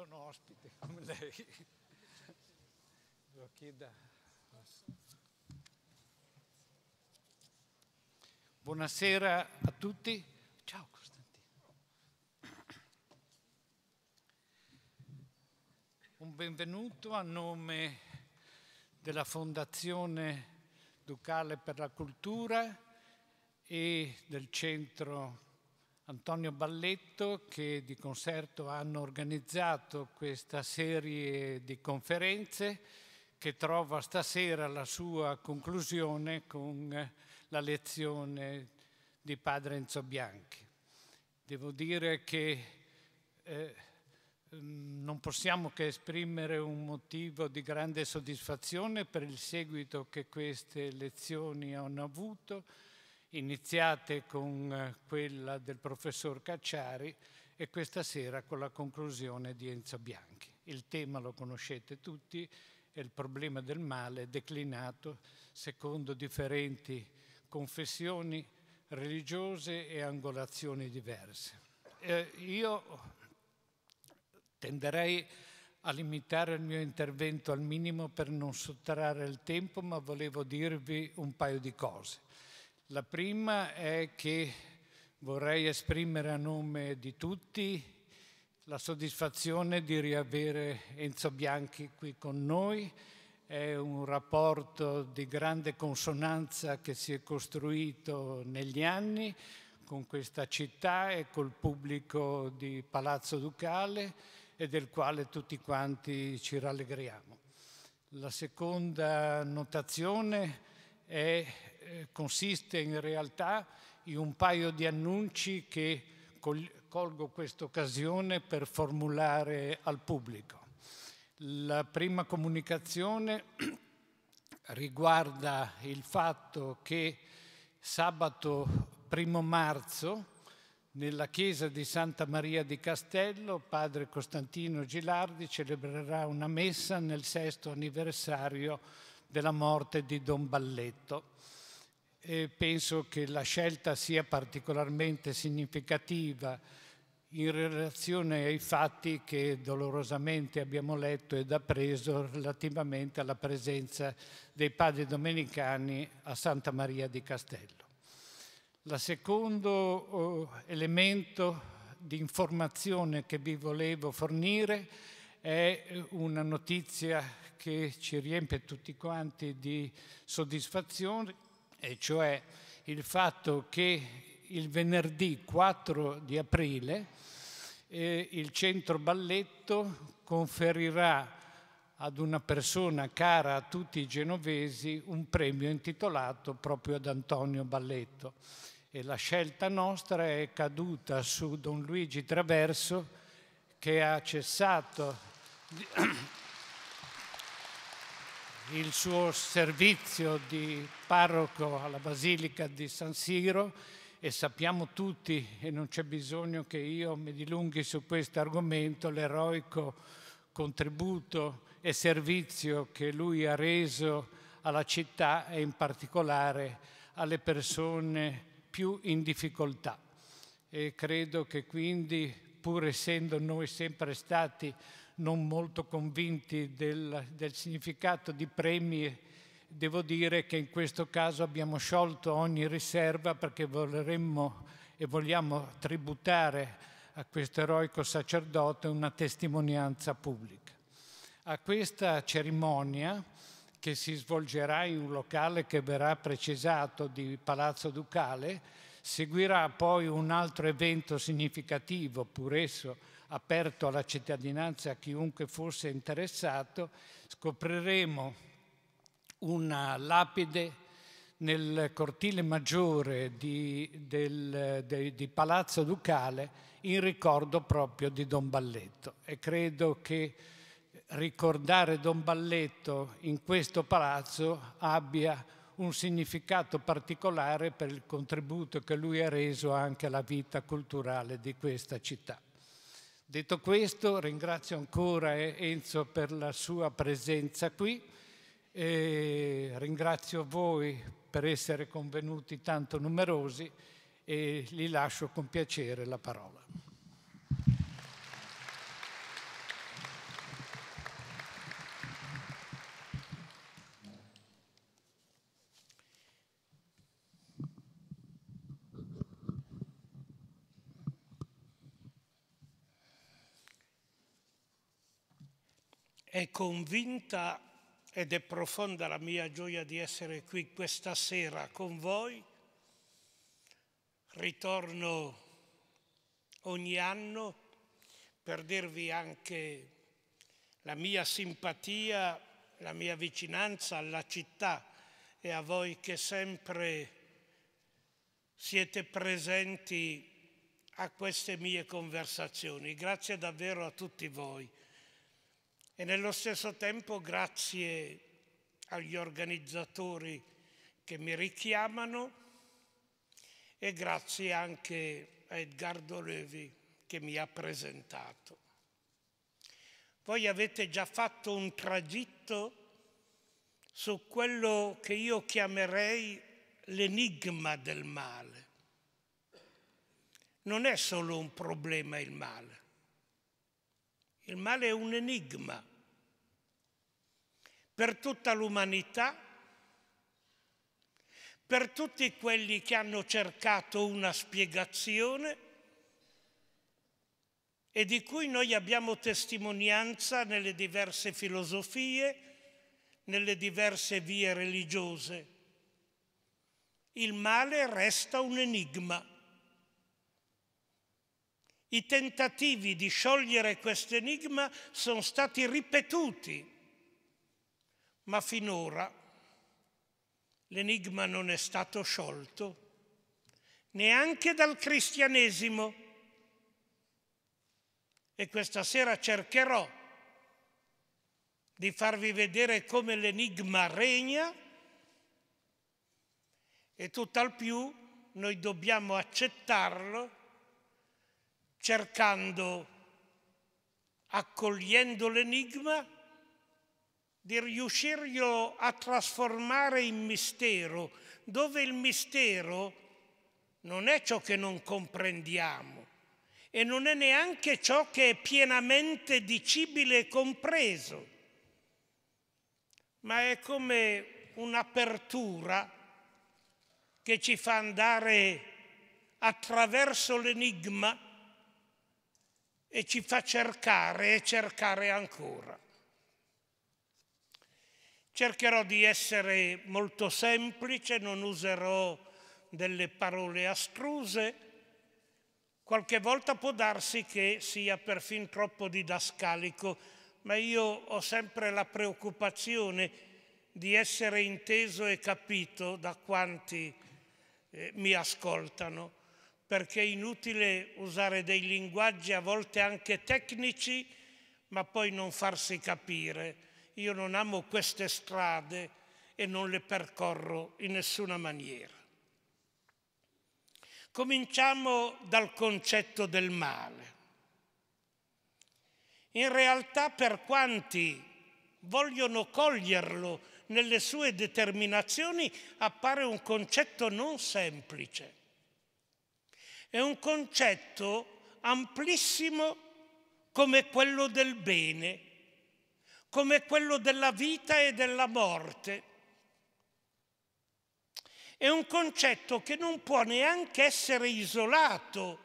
sono ospite come lei. Lo chieda. Buonasera a tutti. Ciao Costantino. Un benvenuto a nome della Fondazione Ducale per la Cultura e del Centro Antonio Balletto che di concerto hanno organizzato questa serie di conferenze che trova stasera la sua conclusione con la lezione di padre Enzo Bianchi. Devo dire che eh, mm, non possiamo che esprimere un motivo di grande soddisfazione per il seguito che queste lezioni hanno avuto, iniziate con eh, quella del professor Cacciari e questa sera con la conclusione di Enzo Bianchi. Il tema lo conoscete tutti, è il problema del male declinato secondo differenti confessioni religiose e angolazioni diverse. Eh, io tenderei a limitare il mio intervento al minimo per non sottrarre il tempo, ma volevo dirvi un paio di cose. La prima è che vorrei esprimere a nome di tutti la soddisfazione di riavere Enzo Bianchi qui con noi. È un rapporto di grande consonanza che si è costruito negli anni con questa città e col pubblico di Palazzo Ducale e del quale tutti quanti ci rallegriamo. La seconda notazione è eh, consiste in realtà in un paio di annunci che colgo questa occasione per formulare al pubblico. La prima comunicazione riguarda il fatto che sabato 1 marzo nella chiesa di Santa Maria di Castello padre Costantino Gilardi celebrerà una messa nel sesto anniversario della morte di Don Balletto e penso che la scelta sia particolarmente significativa in relazione ai fatti che dolorosamente abbiamo letto ed appreso relativamente alla presenza dei padri domenicani a Santa Maria di Castello. La secondo oh, elemento di informazione che vi volevo fornire è eh, una notizia che ci riempie tutti quanti di soddisfazione e cioè il fatto che il venerdì 4 di aprile eh, il centro balletto conferirà ad una persona cara a tutti i genovesi un premio intitolato proprio ad Antonio Balletto e la scelta nostra è caduta su Don Luigi Traverso che ha cessato di il suo servizio di parroco alla Basilica di San Siro e sappiamo tutti, e non c'è bisogno che io mi dilunghi su questo argomento, l'eroico contributo e servizio che lui ha reso alla città e in particolare alle persone più in difficoltà. E credo che quindi, pur essendo noi sempre stati non molto convinti del, del significato di premi, devo dire che in questo caso abbiamo sciolto ogni riserva perché vorremmo e vogliamo tributare a questo eroico sacerdote una testimonianza pubblica. A questa cerimonia, che si svolgerà in un locale che verrà precisato di Palazzo Ducale, seguirà poi un altro evento significativo, pur esso aperto alla cittadinanza, a chiunque fosse interessato, scopriremo una lapide nel cortile maggiore di, del, de, di, Palazzo Ducale in ricordo proprio di Don Balletto e credo che ricordare Don Balletto in questo palazzo abbia un significato particolare per il contributo che lui ha reso anche alla vita culturale di questa città. Detto questo, ringrazio ancora eh, Enzo per la sua presenza qui e ringrazio voi per essere convenuti tanto numerosi e gli lascio con piacere la parola. è convinta ed è profonda la mia gioia di essere qui questa sera con voi. Ritorno ogni anno per dirvi anche la mia simpatia, la mia vicinanza alla città e a voi che sempre siete presenti a queste mie conversazioni. Grazie davvero a tutti voi e nello stesso tempo grazie agli organizzatori che mi richiamano e grazie anche a Edgardo Levi che mi ha presentato. Voi avete già fatto un tragitto su quello che io chiamerei l'enigma del male. Non è solo un problema il male, il male è un enigma per tutta l'umanità, per tutti quelli che hanno cercato una spiegazione e di cui noi abbiamo testimonianza nelle diverse filosofie, nelle diverse vie religiose. Il male resta un enigma. I tentativi di sciogliere questo enigma sono stati ripetuti, ma finora l'enigma non è stato sciolto neanche dal cristianesimo. E questa sera cercherò di farvi vedere come l'enigma regna e tutt'al più noi dobbiamo accettarlo cercando, accogliendo l'enigma, di riuscirlo a trasformare in mistero, dove il mistero non è ciò che non comprendiamo e non è neanche ciò che è pienamente dicibile e compreso, ma è come un'apertura che ci fa andare attraverso l'enigma e ci fa cercare e cercare ancora. Cercherò di essere molto semplice, non userò delle parole astruse. Qualche volta può darsi che sia perfino troppo didascalico, ma io ho sempre la preoccupazione di essere inteso e capito da quanti eh, mi ascoltano perché è inutile usare dei linguaggi a volte anche tecnici, ma poi non farsi capire. Io non amo queste strade e non le percorro in nessuna maniera. Cominciamo dal concetto del male. In realtà per quanti vogliono coglierlo nelle sue determinazioni appare un concetto non semplice è un concetto amplissimo come quello del bene, come quello della vita e della morte. È un concetto che non può neanche essere isolato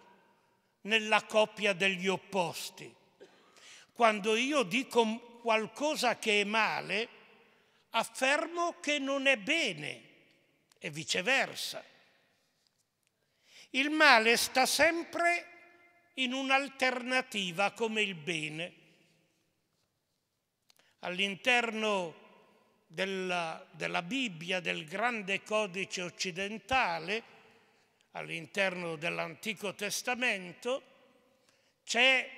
nella coppia degli opposti. Quando io dico qualcosa che è male, affermo che non è bene e viceversa. Il male sta sempre in un'alternativa come il bene. All'interno della, della, Bibbia, del grande codice occidentale, all'interno dell'Antico Testamento, c'è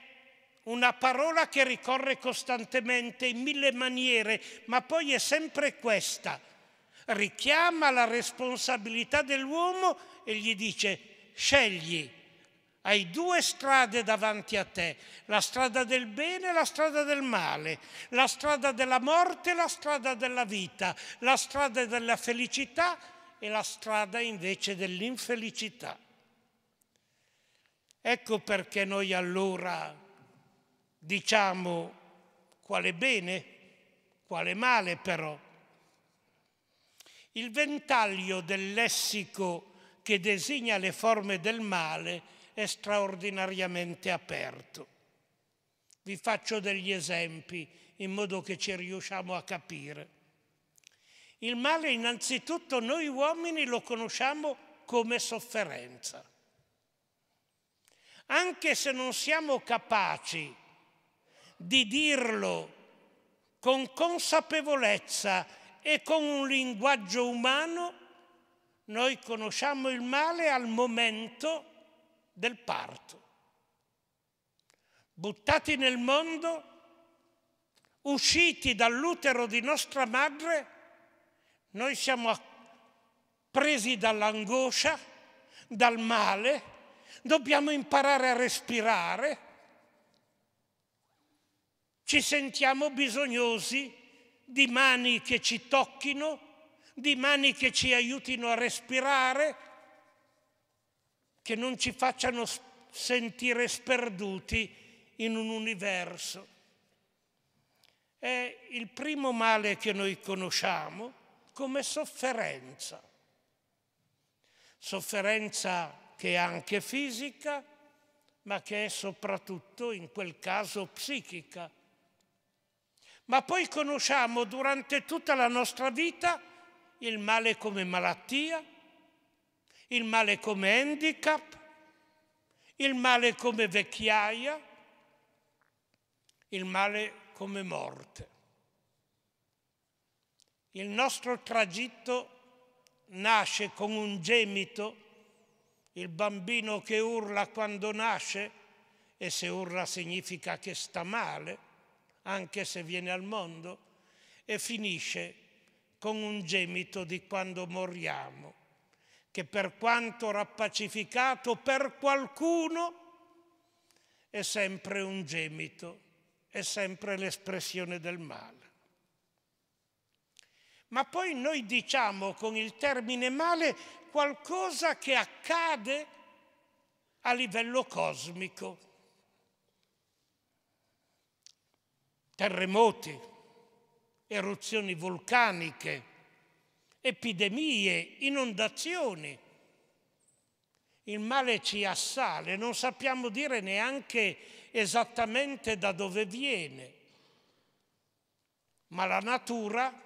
una parola che ricorre costantemente in mille maniere, ma poi è sempre questa. Richiama la responsabilità dell'uomo e gli dice scegli, hai due strade davanti a te, la strada del bene e la strada del male, la strada della morte e la strada della vita, la strada della felicità e la strada invece dell'infelicità. Ecco perché noi allora diciamo quale bene, quale male però. Il ventaglio del lessico che designa le forme del male è straordinariamente aperto. Vi faccio degli esempi in modo che ci riusciamo a capire. Il male innanzitutto noi uomini lo conosciamo come sofferenza. Anche se non siamo capaci di dirlo con consapevolezza e con un linguaggio umano, noi conosciamo il male al momento del parto. Buttati nel mondo, usciti dall'utero di nostra madre, noi siamo presi dall'angoscia, dal male, dobbiamo imparare a respirare, ci sentiamo bisognosi di mani che ci tocchino, di mani che ci aiutino a respirare, che non ci facciano sentire sperduti in un universo. È il primo male che noi conosciamo come sofferenza. Sofferenza che è anche fisica, ma che è soprattutto in quel caso psichica. Ma poi conosciamo durante tutta la nostra vita il male come malattia, il male come handicap, il male come vecchiaia, il male come morte. Il nostro tragitto nasce con un gemito, il bambino che urla quando nasce, e se urla significa che sta male, anche se viene al mondo, e finisce con un gemito di quando moriamo, che per quanto rappacificato per qualcuno è sempre un gemito, è sempre l'espressione del male. Ma poi noi diciamo con il termine male qualcosa che accade a livello cosmico. Terremoti, eruzioni vulcaniche, epidemie, inondazioni. Il male ci assale, non sappiamo dire neanche esattamente da dove viene, ma la natura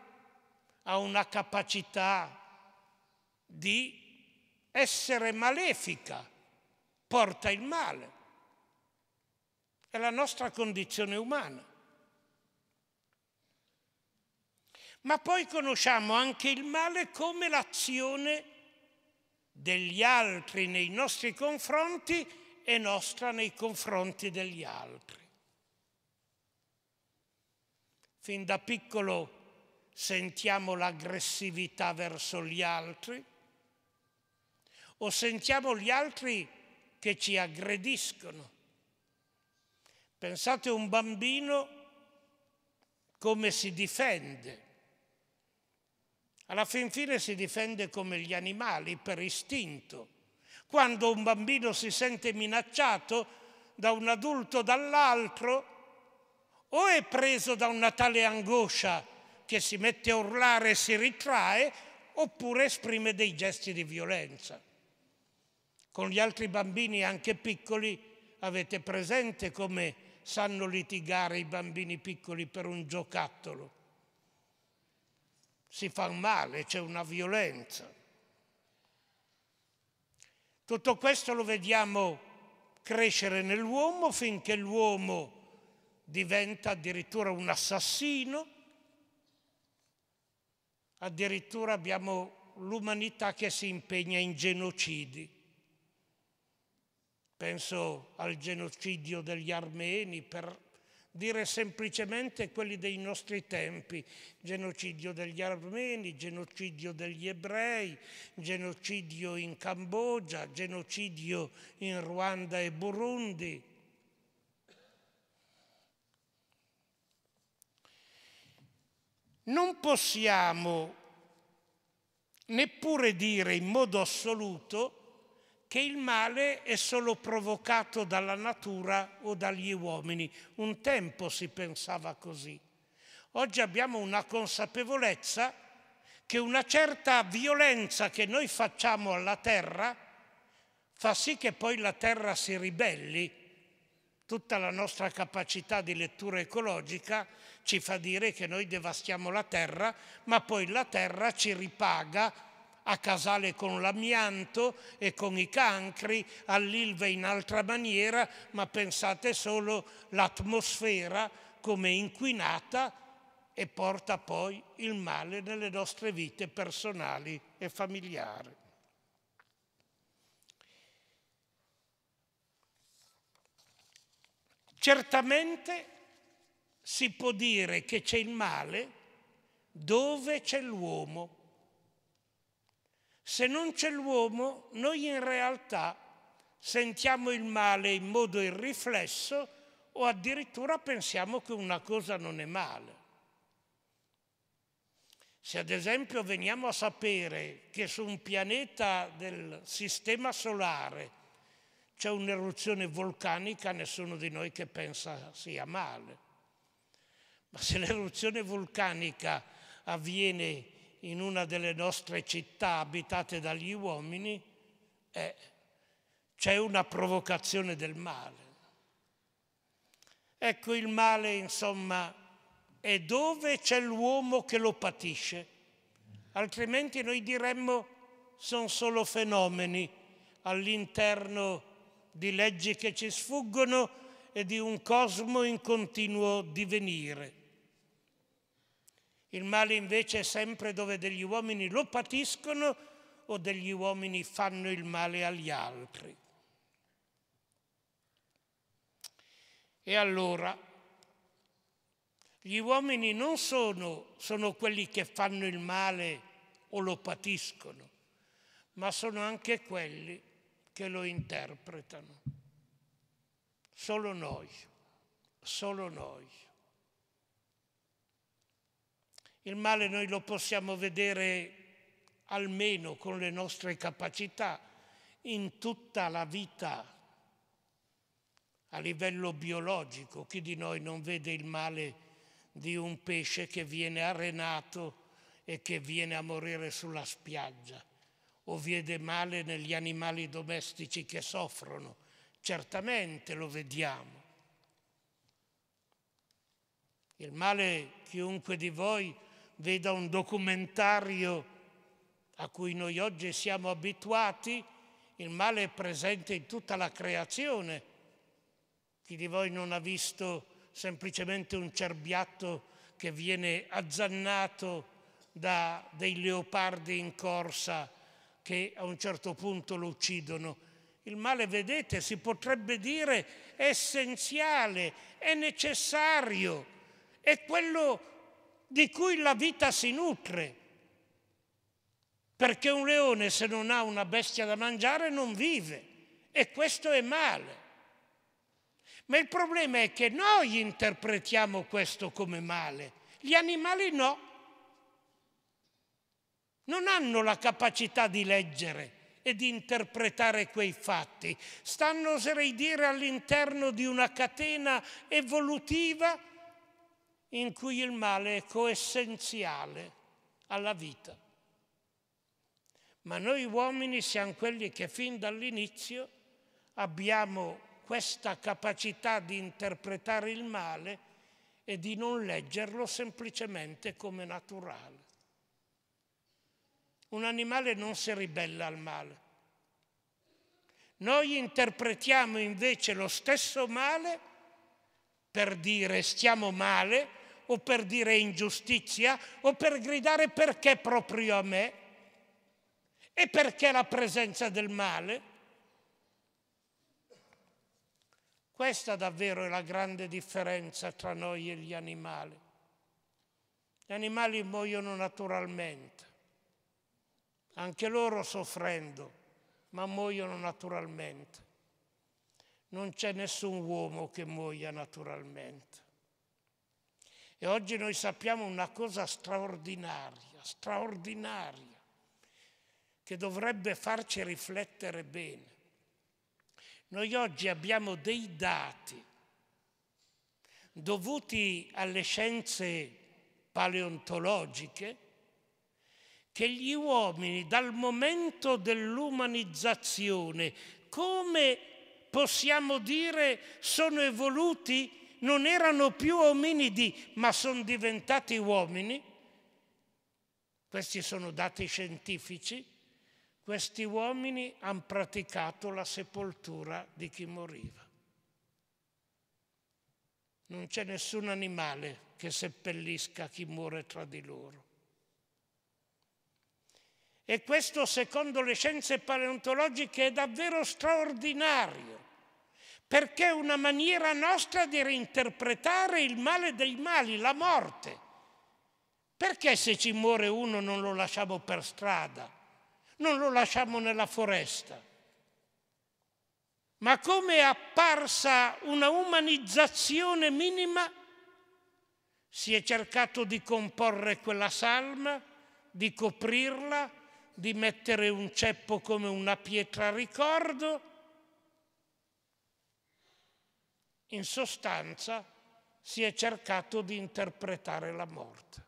ha una capacità di essere malefica, porta il male. È la nostra condizione umana. Ma poi conosciamo anche il male come l'azione degli altri nei nostri confronti e nostra nei confronti degli altri. Fin da piccolo sentiamo l'aggressività verso gli altri o sentiamo gli altri che ci aggrediscono. Pensate un bambino come si difende alla fin fine si difende come gli animali per istinto. Quando un bambino si sente minacciato da un adulto o dall'altro, o è preso da una tale angoscia che si mette a urlare e si ritrae, oppure esprime dei gesti di violenza. Con gli altri bambini, anche piccoli, avete presente come sanno litigare i bambini piccoli per un giocattolo si fa male, c'è una violenza. Tutto questo lo vediamo crescere nell'uomo finché l'uomo diventa addirittura un assassino, addirittura abbiamo l'umanità che si impegna in genocidi. Penso al genocidio degli armeni per dire semplicemente quelli dei nostri tempi, genocidio degli armeni, genocidio degli ebrei, genocidio in Cambogia, genocidio in Ruanda e Burundi. Non possiamo neppure dire in modo assoluto che il male è solo provocato dalla natura o dagli uomini. Un tempo si pensava così. Oggi abbiamo una consapevolezza che una certa violenza che noi facciamo alla terra fa sì che poi la terra si ribelli. Tutta la nostra capacità di lettura ecologica ci fa dire che noi devastiamo la terra, ma poi la terra ci ripaga a Casale con l'amianto e con i cancri, all'Ilve in altra maniera, ma pensate solo l'atmosfera come inquinata e porta poi il male nelle nostre vite personali e familiari. Certamente si può dire che c'è il male dove c'è l'uomo se non c'è l'uomo, noi in realtà sentiamo il male in modo irriflesso o addirittura pensiamo che una cosa non è male. Se ad esempio veniamo a sapere che su un pianeta del Sistema Solare c'è un'eruzione vulcanica, nessuno di noi che pensa sia male. Ma se l'eruzione vulcanica avviene in una delle nostre città abitate dagli uomini, eh, c'è una provocazione del male. Ecco il male, insomma, è dove c'è l'uomo che lo patisce, altrimenti noi diremmo sono solo fenomeni all'interno di leggi che ci sfuggono e di un cosmo in continuo divenire. Il male invece è sempre dove degli uomini lo patiscono o degli uomini fanno il male agli altri. E allora gli uomini non sono, sono quelli che fanno il male o lo patiscono, ma sono anche quelli che lo interpretano. Solo noi, solo noi. Il male noi lo possiamo vedere almeno con le nostre capacità in tutta la vita a livello biologico. Chi di noi non vede il male di un pesce che viene arenato e che viene a morire sulla spiaggia? O vede male negli animali domestici che soffrono? Certamente lo vediamo. Il male chiunque di voi veda un documentario a cui noi oggi siamo abituati, il male è presente in tutta la creazione. Chi di voi non ha visto semplicemente un cerbiatto che viene azzannato da dei leopardi in corsa che a un certo punto lo uccidono? Il male, vedete, si potrebbe dire è essenziale, è necessario, è quello di cui la vita si nutre. Perché un leone se non ha una bestia da mangiare non vive e questo è male. Ma il problema è che noi interpretiamo questo come male, gli animali no. Non hanno la capacità di leggere e di interpretare quei fatti. Stanno, oserei dire, all'interno di una catena evolutiva in cui il male è coessenziale alla vita. Ma noi uomini siamo quelli che fin dall'inizio abbiamo questa capacità di interpretare il male e di non leggerlo semplicemente come naturale. Un animale non si ribella al male. Noi interpretiamo invece lo stesso male per dire stiamo male o per dire ingiustizia o per gridare perché proprio a me e perché la presenza del male. Questa davvero è la grande differenza tra noi e gli animali. Gli animali muoiono naturalmente, anche loro soffrendo, ma muoiono naturalmente. Non c'è nessun uomo che muoia naturalmente. E oggi noi sappiamo una cosa straordinaria, straordinaria, che dovrebbe farci riflettere bene. Noi oggi abbiamo dei dati dovuti alle scienze paleontologiche che gli uomini dal momento dell'umanizzazione, come possiamo dire, sono evoluti non erano più ominidi ma sono diventati uomini, questi sono dati scientifici, questi uomini hanno praticato la sepoltura di chi moriva. Non c'è nessun animale che seppellisca chi muore tra di loro. E questo, secondo le scienze paleontologiche, è davvero straordinario perché è una maniera nostra di reinterpretare il male dei mali, la morte. Perché se ci muore uno non lo lasciamo per strada, non lo lasciamo nella foresta? Ma come è apparsa una umanizzazione minima, si è cercato di comporre quella salma, di coprirla, di mettere un ceppo come una pietra a ricordo In sostanza si è cercato di interpretare la morte,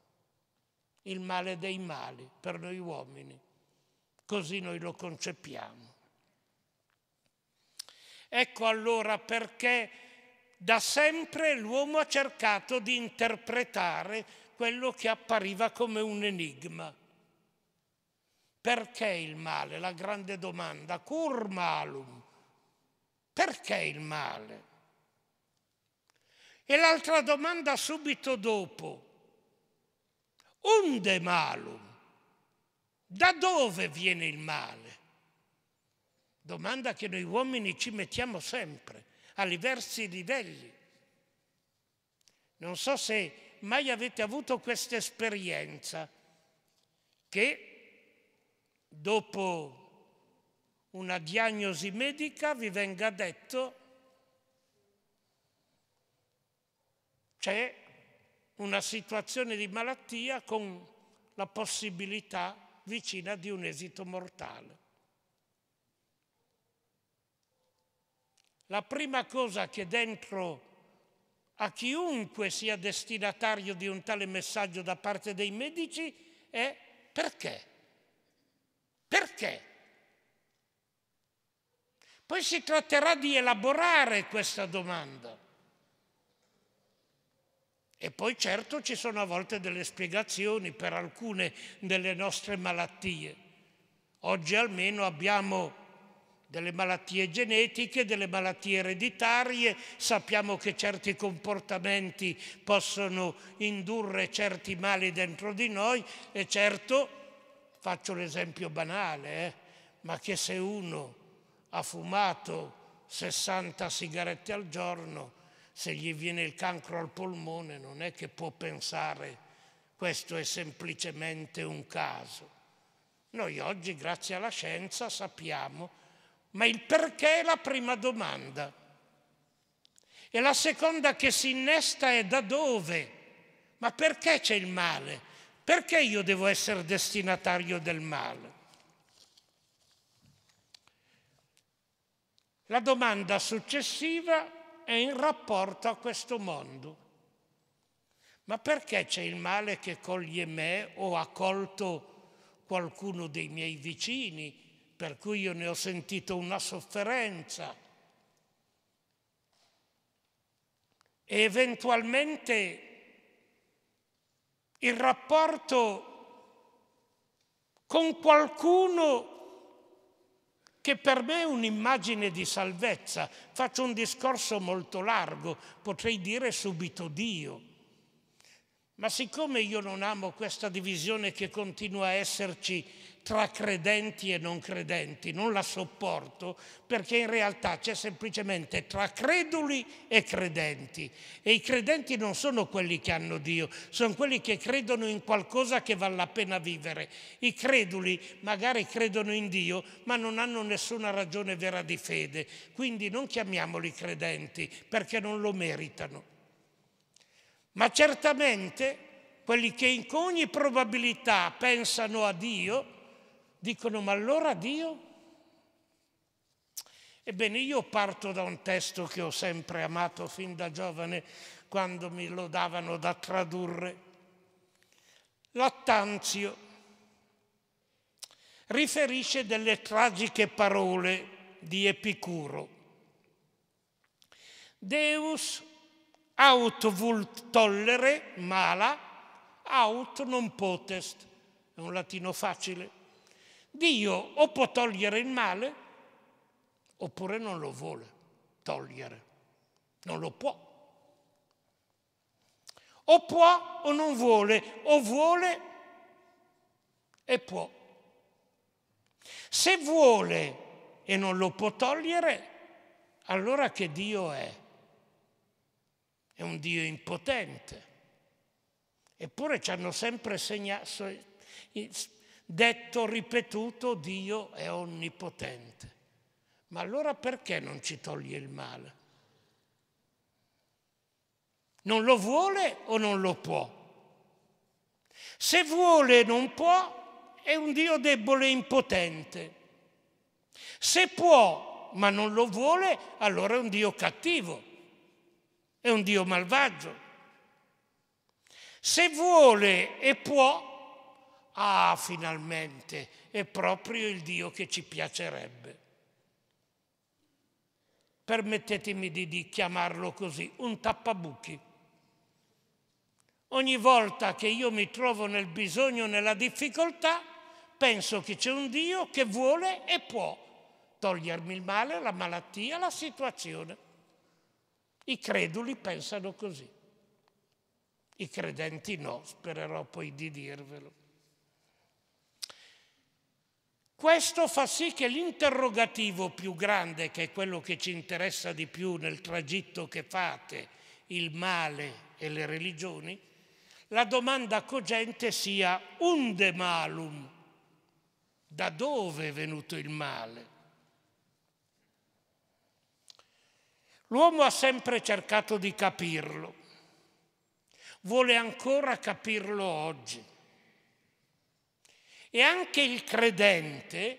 il male dei mali per noi uomini, così noi lo concepiamo. Ecco allora perché da sempre l'uomo ha cercato di interpretare quello che appariva come un enigma. Perché il male? La grande domanda. Cur malum. Perché il male? E l'altra domanda subito dopo. Unde malum? Da dove viene il male? Domanda che noi uomini ci mettiamo sempre, a diversi livelli. Non so se mai avete avuto questa esperienza che dopo una diagnosi medica vi venga detto c'è una situazione di malattia con la possibilità vicina di un esito mortale. La prima cosa che dentro a chiunque sia destinatario di un tale messaggio da parte dei medici è perché? Perché? Poi si tratterà di elaborare questa domanda. E poi certo ci sono a volte delle spiegazioni per alcune delle nostre malattie. Oggi almeno abbiamo delle malattie genetiche, delle malattie ereditarie, sappiamo che certi comportamenti possono indurre certi mali dentro di noi e certo, faccio l'esempio banale, eh, ma che se uno ha fumato 60 sigarette al giorno, se gli viene il cancro al polmone non è che può pensare questo è semplicemente un caso. Noi oggi, grazie alla scienza, sappiamo, ma il perché è la prima domanda. E la seconda che si innesta è da dove? Ma perché c'è il male? Perché io devo essere destinatario del male? La domanda successiva è in rapporto a questo mondo. Ma perché c'è il male che coglie me o ha colto qualcuno dei miei vicini, per cui io ne ho sentito una sofferenza? E eventualmente il rapporto con qualcuno che per me è un'immagine di salvezza. Faccio un discorso molto largo, potrei dire subito Dio. Ma siccome io non amo questa divisione che continua a esserci tra credenti e non credenti, non la sopporto perché in realtà c'è semplicemente tra creduli e credenti e i credenti non sono quelli che hanno Dio, sono quelli che credono in qualcosa che vale la pena vivere. I creduli magari credono in Dio ma non hanno nessuna ragione vera di fede, quindi non chiamiamoli credenti perché non lo meritano. Ma certamente quelli che in ogni probabilità pensano a Dio, dicono ma allora Dio? Ebbene, io parto da un testo che ho sempre amato fin da giovane quando mi lo davano da tradurre. Lattanzio riferisce delle tragiche parole di Epicuro. Deus aut vult tollere mala, aut non potest. È un latino facile Dio o può togliere il male oppure non lo vuole togliere, non lo può. O può o non vuole, o vuole e può. Se vuole e non lo può togliere, allora che Dio è? È un Dio impotente. Eppure ci hanno sempre segnato, Detto, ripetuto, Dio è onnipotente. Ma allora perché non ci toglie il male? Non lo vuole o non lo può? Se vuole e non può, è un Dio debole e impotente. Se può ma non lo vuole, allora è un Dio cattivo, è un Dio malvagio. Se vuole e può, ah finalmente è proprio il Dio che ci piacerebbe. Permettetemi di, di chiamarlo così, un tappabuchi. Ogni volta che io mi trovo nel bisogno, nella difficoltà, penso che c'è un Dio che vuole e può togliermi il male, la malattia, la situazione. I creduli pensano così. I credenti no, spererò poi di dirvelo. Questo fa sì che l'interrogativo più grande, che è quello che ci interessa di più nel tragitto che fate, il male e le religioni, la domanda cogente sia unde malum, da dove è venuto il male? L'uomo ha sempre cercato di capirlo, vuole ancora capirlo oggi. E anche il credente,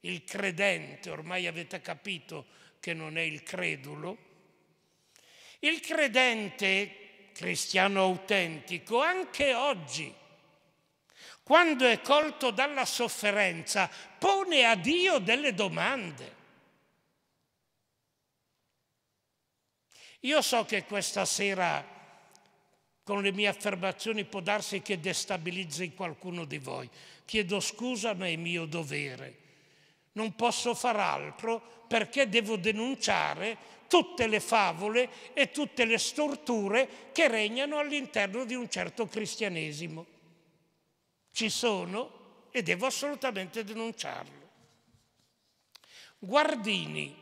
il credente, ormai avete capito che non è il credulo, il credente cristiano autentico anche oggi, quando è colto dalla sofferenza, pone a Dio delle domande. Io so che questa sera con le mie affermazioni può darsi che destabilizzi qualcuno di voi. Chiedo scusa, ma è mio dovere. Non posso far altro perché devo denunciare tutte le favole e tutte le storture che regnano all'interno di un certo cristianesimo. Ci sono e devo assolutamente denunciarlo. Guardini,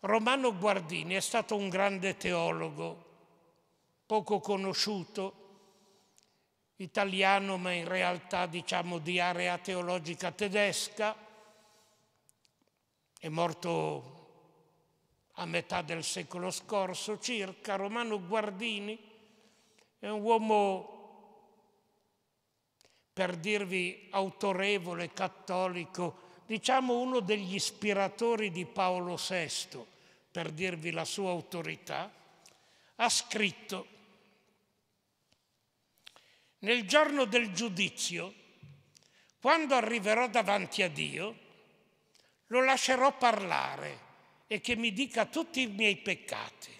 Romano Guardini è stato un grande teologo poco conosciuto, italiano ma in realtà diciamo di area teologica tedesca, è morto a metà del secolo scorso circa, Romano Guardini, è un uomo per dirvi autorevole, cattolico, diciamo uno degli ispiratori di Paolo VI, per dirvi la sua autorità, ha scritto nel giorno del giudizio, quando arriverò davanti a Dio, lo lascerò parlare e che mi dica tutti i miei peccati.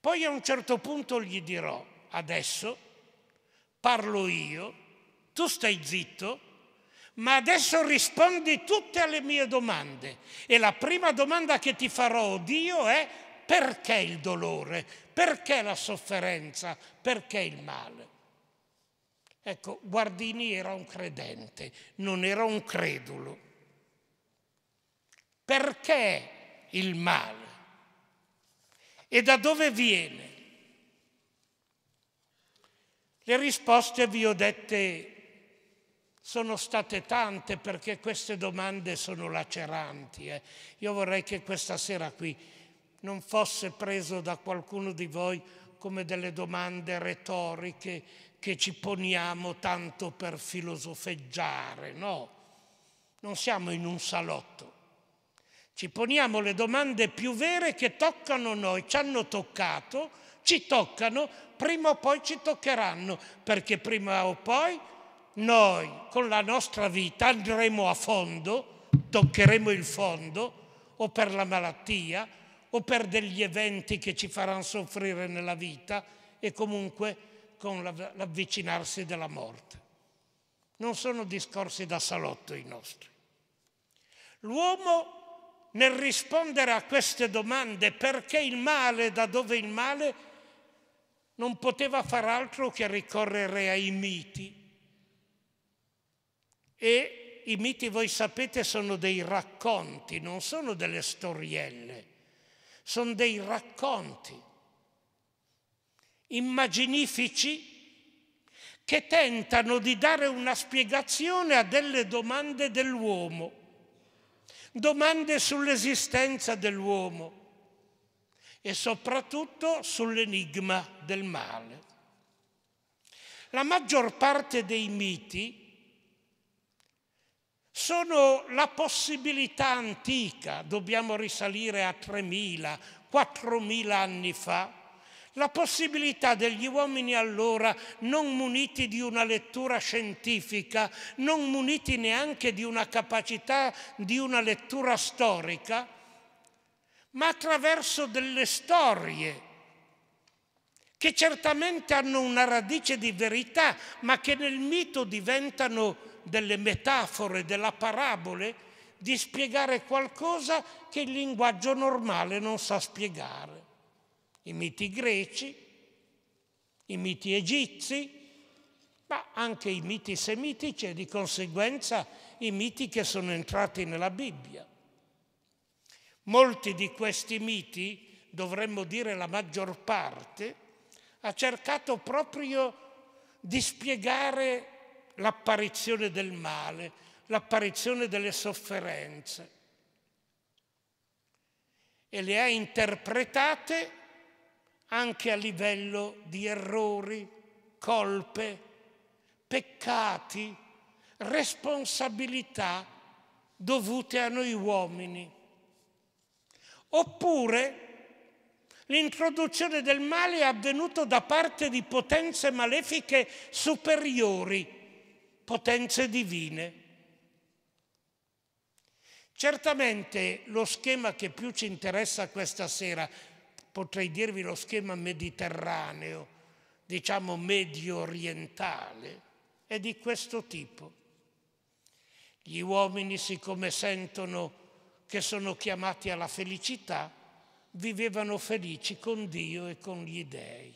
Poi a un certo punto gli dirò, adesso parlo io, tu stai zitto, ma adesso rispondi tutte alle mie domande. E la prima domanda che ti farò, oh Dio, è perché il dolore, perché la sofferenza, perché il male. Ecco, Guardini era un credente, non era un credulo. Perché il male? E da dove viene? Le risposte vi ho dette sono state tante perché queste domande sono laceranti. Eh. Io vorrei che questa sera qui non fosse preso da qualcuno di voi come delle domande retoriche che ci poniamo tanto per filosofeggiare, no, non siamo in un salotto. Ci poniamo le domande più vere che toccano noi, ci hanno toccato, ci toccano, prima o poi ci toccheranno, perché prima o poi noi con la nostra vita andremo a fondo, toccheremo il fondo, o per la malattia, o per degli eventi che ci faranno soffrire nella vita, e comunque con l'avvicinarsi della morte. Non sono discorsi da salotto i nostri. L'uomo nel rispondere a queste domande, perché il male, da dove il male, non poteva far altro che ricorrere ai miti. E i miti, voi sapete, sono dei racconti, non sono delle storielle, sono dei racconti immaginifici che tentano di dare una spiegazione a delle domande dell'uomo, domande sull'esistenza dell'uomo e soprattutto sull'enigma del male. La maggior parte dei miti sono la possibilità antica, dobbiamo risalire a 3.000, 4.000 anni fa, la possibilità degli uomini allora, non muniti di una lettura scientifica, non muniti neanche di una capacità di una lettura storica, ma attraverso delle storie che certamente hanno una radice di verità, ma che nel mito diventano delle metafore, delle parabole, di spiegare qualcosa che il linguaggio normale non sa spiegare i miti greci, i miti egizi, ma anche i miti semitici e di conseguenza i miti che sono entrati nella Bibbia. Molti di questi miti, dovremmo dire la maggior parte, ha cercato proprio di spiegare l'apparizione del male, l'apparizione delle sofferenze e le ha interpretate anche a livello di errori, colpe, peccati, responsabilità dovute a noi uomini. Oppure l'introduzione del male è avvenuta da parte di potenze malefiche superiori, potenze divine. Certamente lo schema che più ci interessa questa sera potrei dirvi lo schema mediterraneo, diciamo medio orientale, è di questo tipo. Gli uomini, siccome sentono che sono chiamati alla felicità, vivevano felici con Dio e con gli dèi.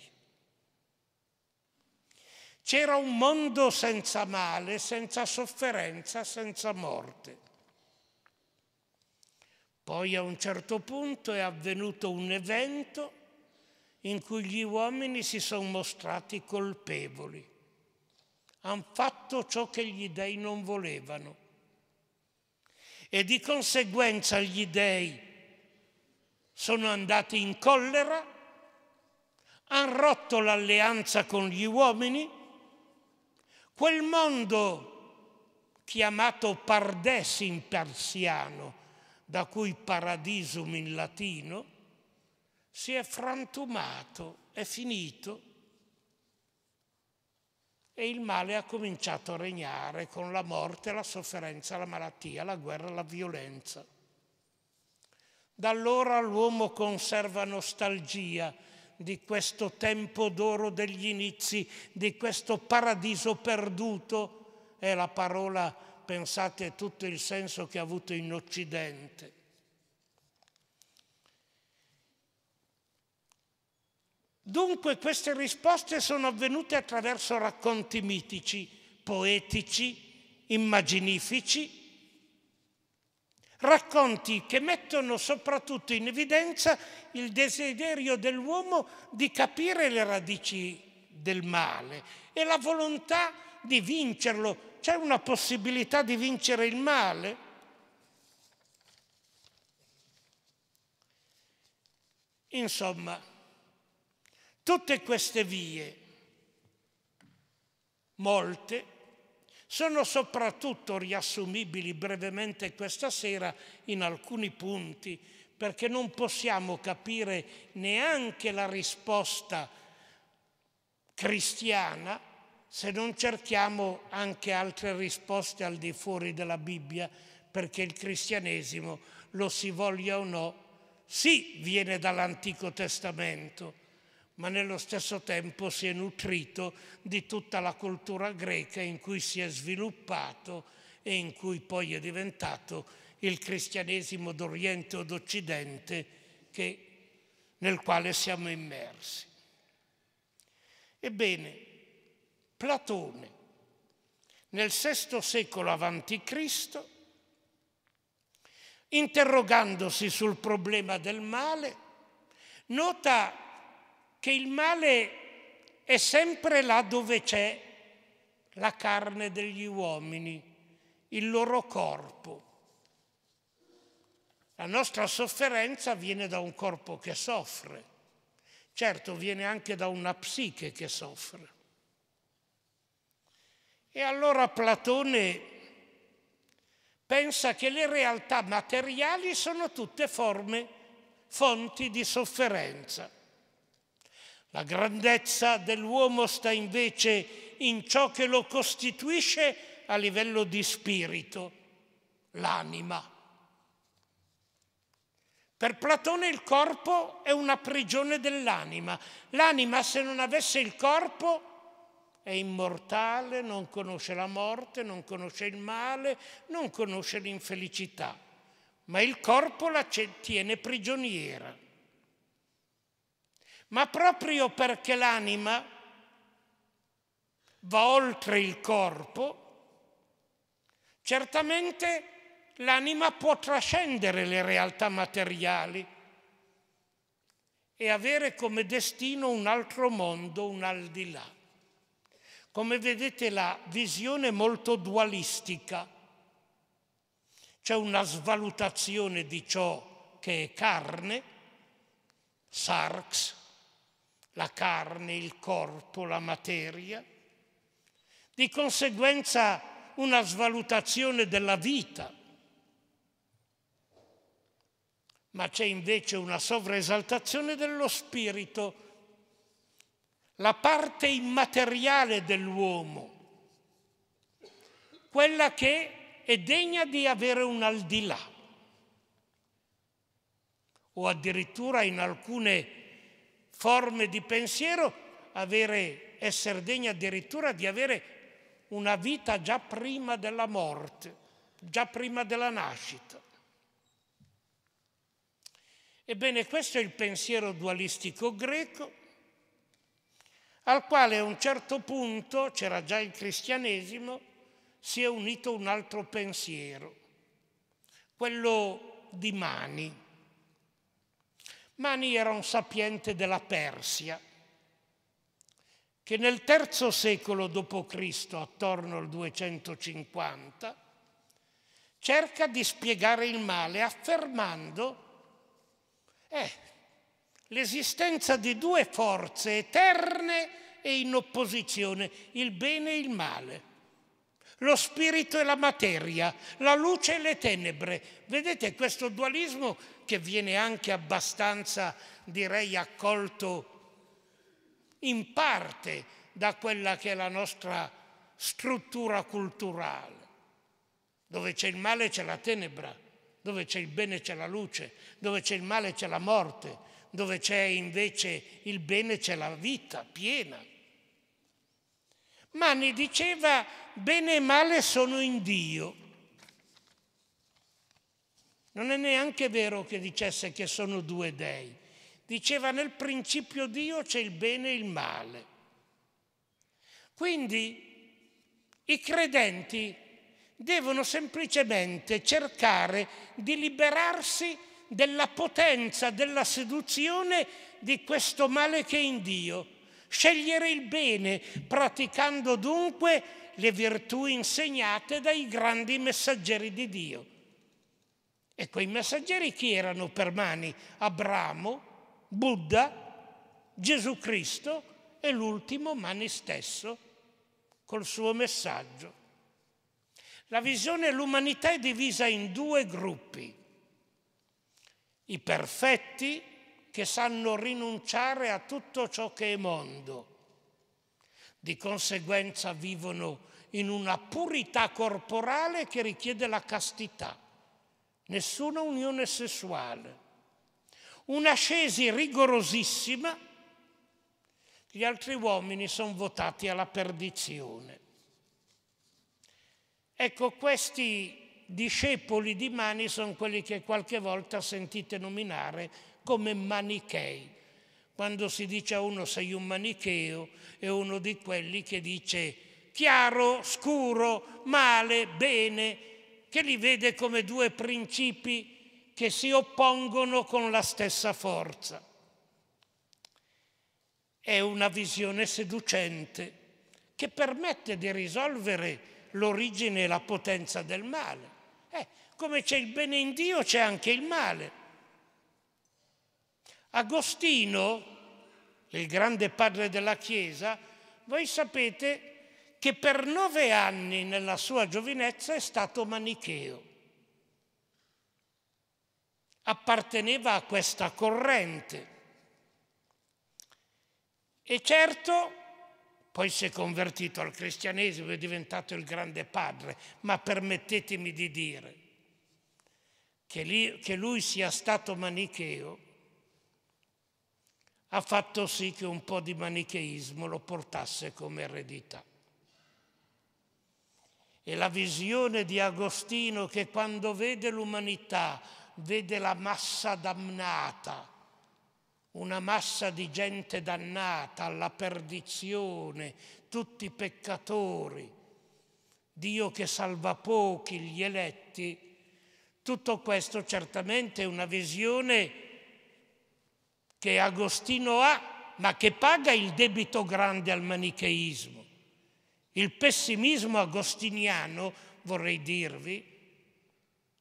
C'era un mondo senza male, senza sofferenza, senza morte. Poi a un certo punto è avvenuto un evento in cui gli uomini si sono mostrati colpevoli. Hanno fatto ciò che gli dèi non volevano. E di conseguenza gli dèi sono andati in collera, hanno rotto l'alleanza con gli uomini. Quel mondo chiamato Pardes in persiano, da cui paradisum in latino, si è frantumato, è finito e il male ha cominciato a regnare con la morte, la sofferenza, la malattia, la guerra, la violenza. Da allora l'uomo conserva nostalgia di questo tempo d'oro degli inizi, di questo paradiso perduto, è la parola pensate tutto il senso che ha avuto in Occidente. Dunque queste risposte sono avvenute attraverso racconti mitici, poetici, immaginifici, racconti che mettono soprattutto in evidenza il desiderio dell'uomo di capire le radici del male e la volontà di vincerlo c'è una possibilità di vincere il male? Insomma, tutte queste vie, molte, sono soprattutto riassumibili brevemente questa sera in alcuni punti, perché non possiamo capire neanche la risposta cristiana se non cerchiamo anche altre risposte al di fuori della Bibbia, perché il cristianesimo, lo si voglia o no, sì viene dall'Antico Testamento, ma nello stesso tempo si è nutrito di tutta la cultura greca in cui si è sviluppato e in cui poi è diventato il cristianesimo d'Oriente o d'Occidente nel quale siamo immersi. Ebbene, Platone nel VI secolo a.C., interrogandosi sul problema del male, nota che il male è sempre là dove c'è la carne degli uomini, il loro corpo. La nostra sofferenza viene da un corpo che soffre, certo viene anche da una psiche che soffre. E allora Platone pensa che le realtà materiali sono tutte forme, fonti di sofferenza. La grandezza dell'uomo sta invece in ciò che lo costituisce a livello di spirito, l'anima. Per Platone il corpo è una prigione dell'anima. L'anima se non avesse il corpo è immortale, non conosce la morte, non conosce il male, non conosce l'infelicità, ma il corpo la tiene prigioniera. Ma proprio perché l'anima va oltre il corpo, certamente l'anima può trascendere le realtà materiali e avere come destino un altro mondo, un al di là. Come vedete la visione è molto dualistica, c'è una svalutazione di ciò che è carne, sarx, la carne, il corpo, la materia, di conseguenza una svalutazione della vita, ma c'è invece una sovraesaltazione dello spirito la parte immateriale dell'uomo, quella che è degna di avere un al di là, o addirittura in alcune forme di pensiero avere, essere degna addirittura di avere una vita già prima della morte, già prima della nascita. Ebbene, questo è il pensiero dualistico greco al quale a un certo punto, c'era già il cristianesimo, si è unito un altro pensiero, quello di Mani. Mani era un sapiente della Persia che nel III secolo d.C., attorno al 250, cerca di spiegare il male affermando eh, l'esistenza di due forze eterne e in opposizione, il bene e il male, lo spirito e la materia, la luce e le tenebre. Vedete questo dualismo che viene anche abbastanza, direi, accolto in parte da quella che è la nostra struttura culturale. Dove c'è il male c'è la tenebra, dove c'è il bene c'è la luce, dove c'è il male c'è la morte, dove c'è invece il bene, c'è la vita piena. Mani diceva bene e male sono in Dio. Non è neanche vero che dicesse che sono due dei. Diceva nel principio Dio c'è il bene e il male. Quindi i credenti devono semplicemente cercare di liberarsi della potenza, della seduzione di questo male che è in Dio. Scegliere il bene, praticando dunque le virtù insegnate dai grandi messaggeri di Dio. E quei messaggeri chi erano per mani? Abramo, Buddha, Gesù Cristo e l'ultimo Mani stesso, col suo messaggio. La visione dell'umanità è divisa in due gruppi i perfetti che sanno rinunciare a tutto ciò che è mondo. Di conseguenza vivono in una purità corporale che richiede la castità, nessuna unione sessuale, un'ascesi rigorosissima, gli altri uomini sono votati alla perdizione. Ecco, questi discepoli di Mani sono quelli che qualche volta sentite nominare come manichei. Quando si dice a uno sei un manicheo, è uno di quelli che dice chiaro, scuro, male, bene, che li vede come due principi che si oppongono con la stessa forza. È una visione seducente che permette di risolvere l'origine e la potenza del male. Eh, come c'è il bene in Dio c'è anche il male. Agostino, il grande padre della Chiesa, voi sapete che per nove anni nella sua giovinezza è stato manicheo. Apparteneva a questa corrente. E certo poi si è convertito al cristianesimo, è diventato il grande padre, ma permettetemi di dire che lui sia stato manicheo ha fatto sì che un po' di manicheismo lo portasse come eredità. E la visione di Agostino che quando vede l'umanità, vede la massa damnata, una massa di gente dannata alla perdizione, tutti peccatori, Dio che salva pochi, gli eletti, tutto questo certamente è una visione che Agostino ha, ma che paga il debito grande al manicheismo. Il pessimismo agostiniano, vorrei dirvi,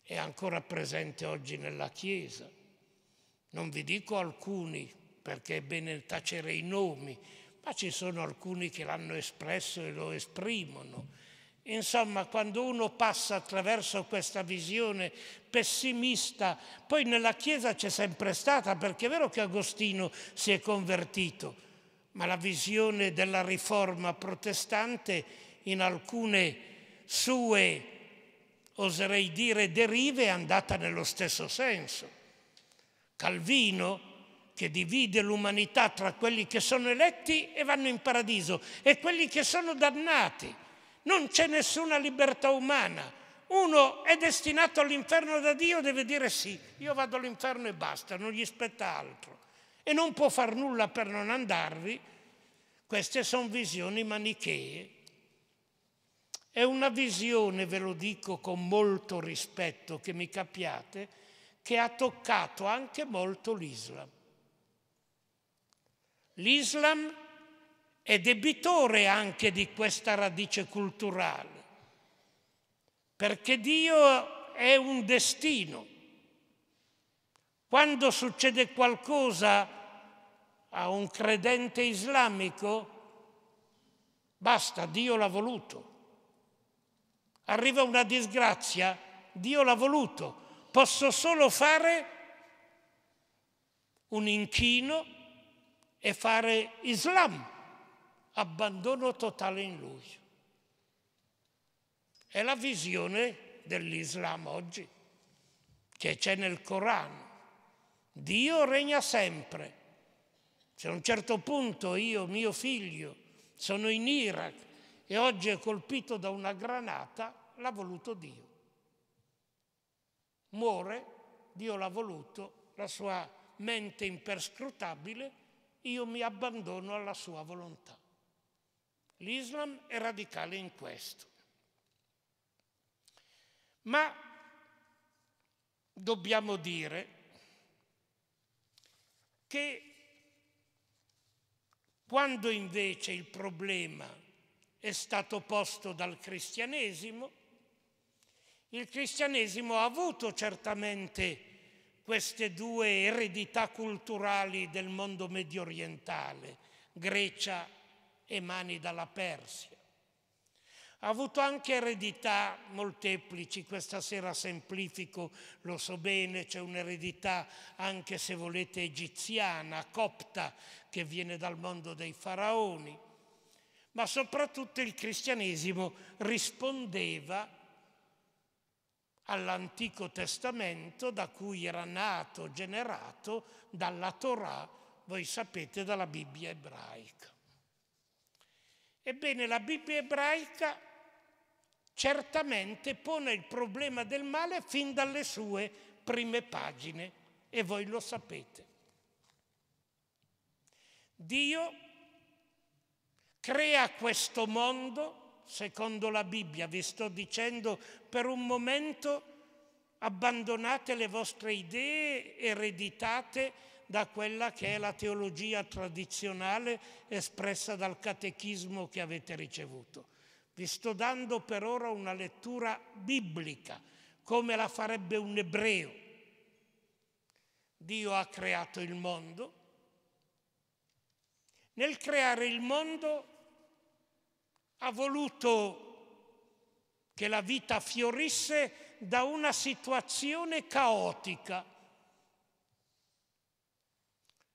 è ancora presente oggi nella Chiesa non vi dico alcuni perché è bene tacere i nomi, ma ci sono alcuni che l'hanno espresso e lo esprimono. Insomma, quando uno passa attraverso questa visione pessimista, poi nella Chiesa c'è sempre stata, perché è vero che Agostino si è convertito, ma la visione della riforma protestante in alcune sue, oserei dire, derive è andata nello stesso senso. Calvino che divide l'umanità tra quelli che sono eletti e vanno in paradiso e quelli che sono dannati. Non c'è nessuna libertà umana. Uno è destinato all'inferno da Dio, deve dire sì, io vado all'inferno e basta, non gli spetta altro. E non può far nulla per non andarvi. Queste sono visioni manichee. È una visione, ve lo dico con molto rispetto, che mi capiate, che ha toccato anche molto l'Islam. L'Islam è debitore anche di questa radice culturale, perché Dio è un destino. Quando succede qualcosa a un credente islamico, basta, Dio l'ha voluto. Arriva una disgrazia, Dio l'ha voluto posso solo fare un inchino e fare Islam, abbandono totale in lui. È la visione dell'Islam oggi, che c'è nel Corano. Dio regna sempre. Se a un certo punto io, mio figlio, sono in Iraq e oggi è colpito da una granata, l'ha voluto Dio muore, Dio l'ha voluto, la sua mente imperscrutabile, io mi abbandono alla sua volontà. L'Islam è radicale in questo. Ma dobbiamo dire che quando invece il problema è stato posto dal cristianesimo, il cristianesimo ha avuto certamente queste due eredità culturali del mondo medio orientale, Grecia e mani dalla Persia. Ha avuto anche eredità molteplici, questa sera semplifico, lo so bene, c'è un'eredità anche se volete egiziana, copta, che viene dal mondo dei faraoni, ma soprattutto il cristianesimo rispondeva all'Antico Testamento da cui era nato, generato dalla Torah, voi sapete, dalla Bibbia ebraica. Ebbene, la Bibbia ebraica certamente pone il problema del male fin dalle sue prime pagine e voi lo sapete. Dio crea questo mondo secondo la Bibbia, vi sto dicendo, per un momento abbandonate le vostre idee ereditate da quella che è la teologia tradizionale espressa dal catechismo che avete ricevuto. Vi sto dando per ora una lettura biblica, come la farebbe un ebreo. Dio ha creato il mondo. Nel creare il mondo ha voluto che la vita fiorisse da una situazione caotica.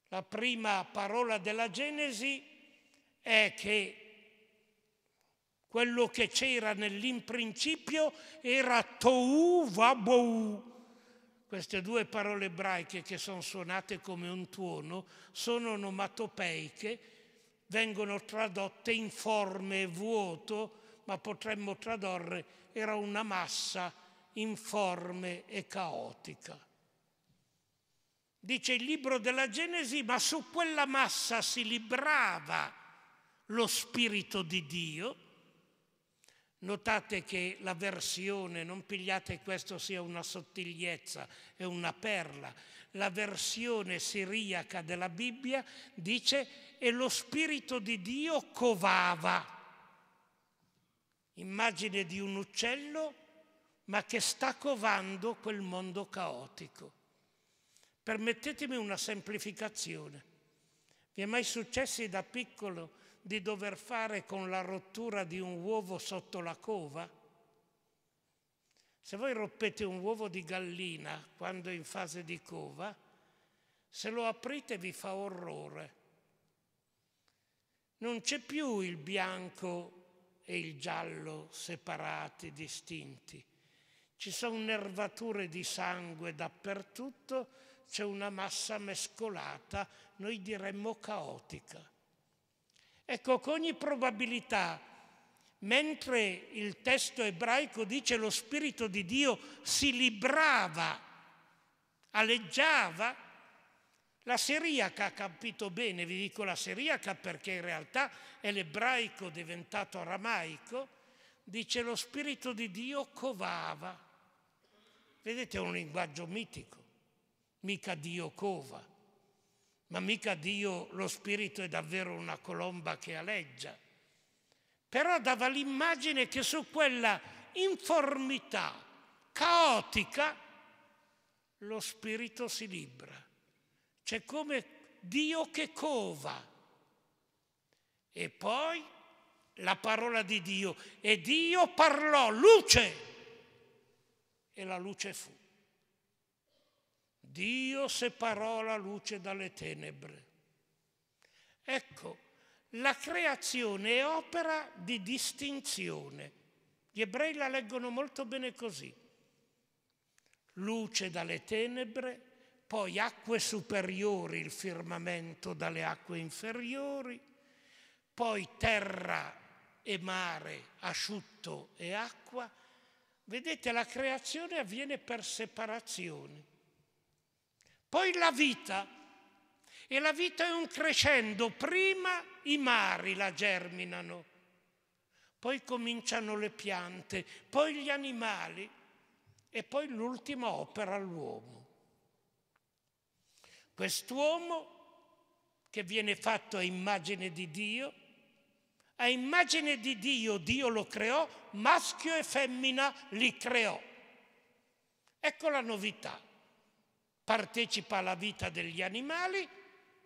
La prima parola della Genesi è che quello che c'era nell'imprincipio era tohu Vabou. Queste due parole ebraiche che sono suonate come un tuono sono onomatopeiche vengono tradotte in forme vuoto, ma potremmo tradurre era una massa informe e caotica. Dice il libro della Genesi, ma su quella massa si librava lo Spirito di Dio. Notate che la versione, non pigliate questo sia una sottigliezza, è una perla, la versione siriaca della Bibbia dice e lo Spirito di Dio covava. Immagine di un uccello ma che sta covando quel mondo caotico. Permettetemi una semplificazione. Vi è mai successo da piccolo di dover fare con la rottura di un uovo sotto la cova? Se voi rompete un uovo di gallina quando è in fase di cova, se lo aprite vi fa orrore. Non c'è più il bianco e il giallo separati, distinti. Ci sono nervature di sangue dappertutto, c'è una massa mescolata, noi diremmo caotica. Ecco, con ogni probabilità mentre il testo ebraico dice lo Spirito di Dio si librava, alleggiava, la Seriaca ha capito bene, vi dico la Seriaca perché in realtà è l'ebraico diventato aramaico, dice lo Spirito di Dio covava. Vedete, è un linguaggio mitico, mica Dio cova, ma mica Dio, lo Spirito è davvero una colomba che aleggia però dava l'immagine che su quella informità caotica lo spirito si libra. C'è come Dio che cova. E poi la parola di Dio. E Dio parlò, luce. E la luce fu. Dio separò la luce dalle tenebre. Ecco, la creazione è opera di distinzione. Gli ebrei la leggono molto bene così. Luce dalle tenebre, poi acque superiori, il firmamento dalle acque inferiori, poi terra e mare, asciutto e acqua. Vedete, la creazione avviene per separazione. Poi la vita, e la vita è un crescendo prima i mari la germinano, poi cominciano le piante, poi gli animali e poi l'ultima opera l'uomo. Quest'uomo che viene fatto a immagine di Dio, a immagine di Dio Dio lo creò, maschio e femmina li creò. Ecco la novità. Partecipa alla vita degli animali,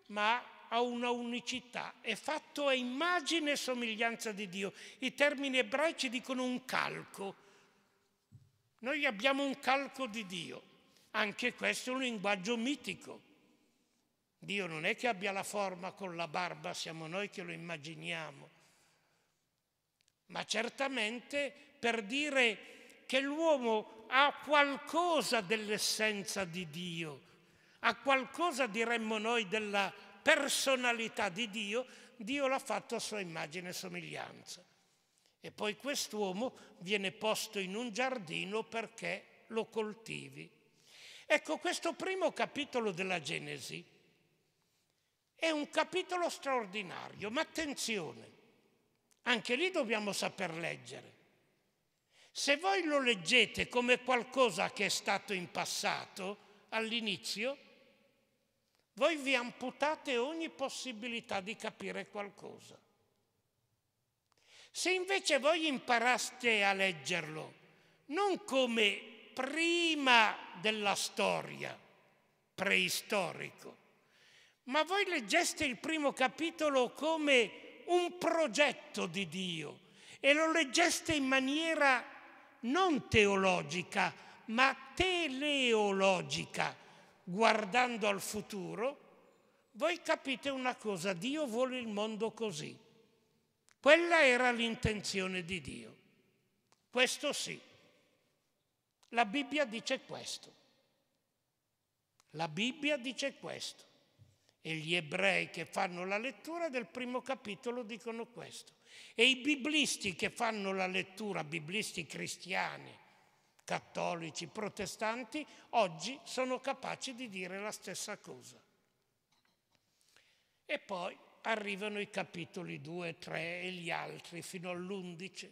ma ha una unicità, è fatto a immagine e somiglianza di Dio. I termini ebraici dicono un calco. Noi abbiamo un calco di Dio, anche questo è un linguaggio mitico. Dio non è che abbia la forma con la barba, siamo noi che lo immaginiamo, ma certamente per dire che l'uomo ha qualcosa dell'essenza di Dio, ha qualcosa, diremmo noi, della personalità di Dio, Dio l'ha fatto a sua immagine e somiglianza. E poi quest'uomo viene posto in un giardino perché lo coltivi. Ecco, questo primo capitolo della Genesi è un capitolo straordinario, ma attenzione, anche lì dobbiamo saper leggere. Se voi lo leggete come qualcosa che è stato in passato, all'inizio, voi vi amputate ogni possibilità di capire qualcosa. Se invece voi imparaste a leggerlo non come prima della storia, preistorico, ma voi leggeste il primo capitolo come un progetto di Dio e lo leggeste in maniera non teologica, ma teleologica, guardando al futuro, voi capite una cosa, Dio vuole il mondo così. Quella era l'intenzione di Dio. Questo sì. La Bibbia dice questo. La Bibbia dice questo. E gli ebrei che fanno la lettura del primo capitolo dicono questo. E i biblisti che fanno la lettura, biblisti cristiani, cattolici, protestanti, oggi sono capaci di dire la stessa cosa. E poi arrivano i capitoli 2, 3 e gli altri fino all'11,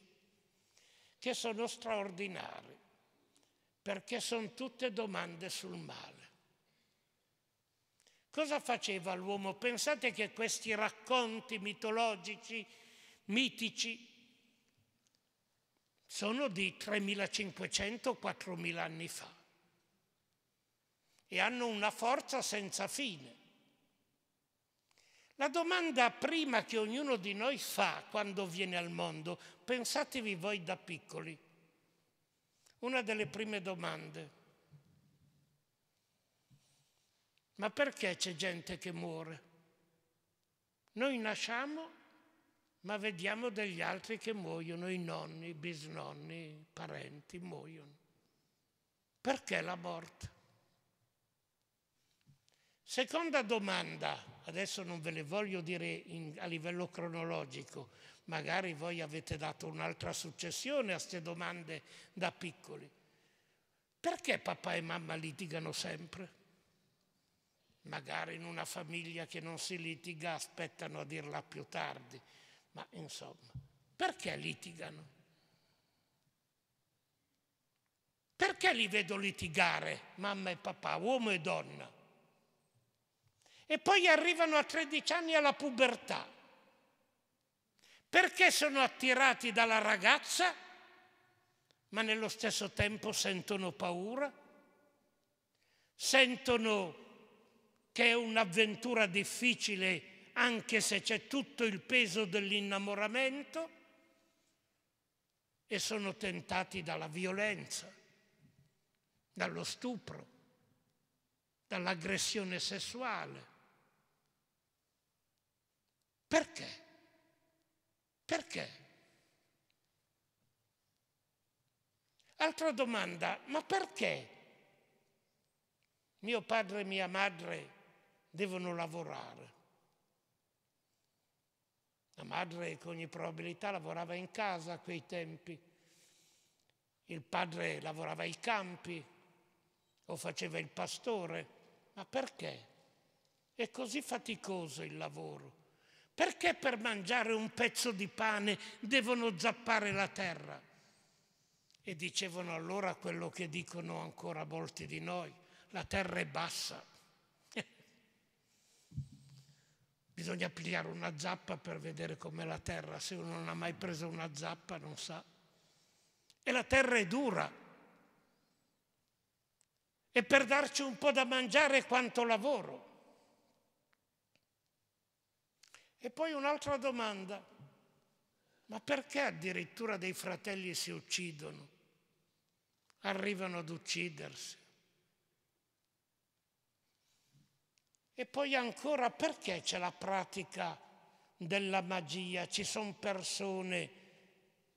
che sono straordinari, perché sono tutte domande sul male. Cosa faceva l'uomo? Pensate che questi racconti mitologici, mitici, sono di 3.500-4.000 anni fa e hanno una forza senza fine. La domanda prima che ognuno di noi fa quando viene al mondo, pensatevi voi da piccoli, una delle prime domande. Ma perché c'è gente che muore? Noi nasciamo ma vediamo degli altri che muoiono, i nonni, i bisnonni, i parenti muoiono. Perché la morte? Seconda domanda, adesso non ve le voglio dire in, a livello cronologico, magari voi avete dato un'altra successione a queste domande da piccoli. Perché papà e mamma litigano sempre? Magari in una famiglia che non si litiga aspettano a dirla più tardi ma insomma, perché litigano? Perché li vedo litigare, mamma e papà, uomo e donna? E poi arrivano a 13 anni alla pubertà. Perché sono attirati dalla ragazza, ma nello stesso tempo sentono paura? Sentono che è un'avventura difficile anche se c'è tutto il peso dell'innamoramento e sono tentati dalla violenza, dallo stupro, dall'aggressione sessuale. Perché? Perché? Altra domanda, ma perché mio padre e mia madre devono lavorare? La madre con ogni probabilità lavorava in casa a quei tempi, il padre lavorava ai campi o faceva il pastore, ma perché? È così faticoso il lavoro. Perché per mangiare un pezzo di pane devono zappare la terra? E dicevano allora quello che dicono ancora molti di noi, la terra è bassa Bisogna pigliare una zappa per vedere com'è la terra. Se uno non ha mai preso una zappa non sa. E la terra è dura. E per darci un po' da mangiare quanto lavoro. E poi un'altra domanda. Ma perché addirittura dei fratelli si uccidono? Arrivano ad uccidersi. E poi ancora perché c'è la pratica della magia? Ci sono persone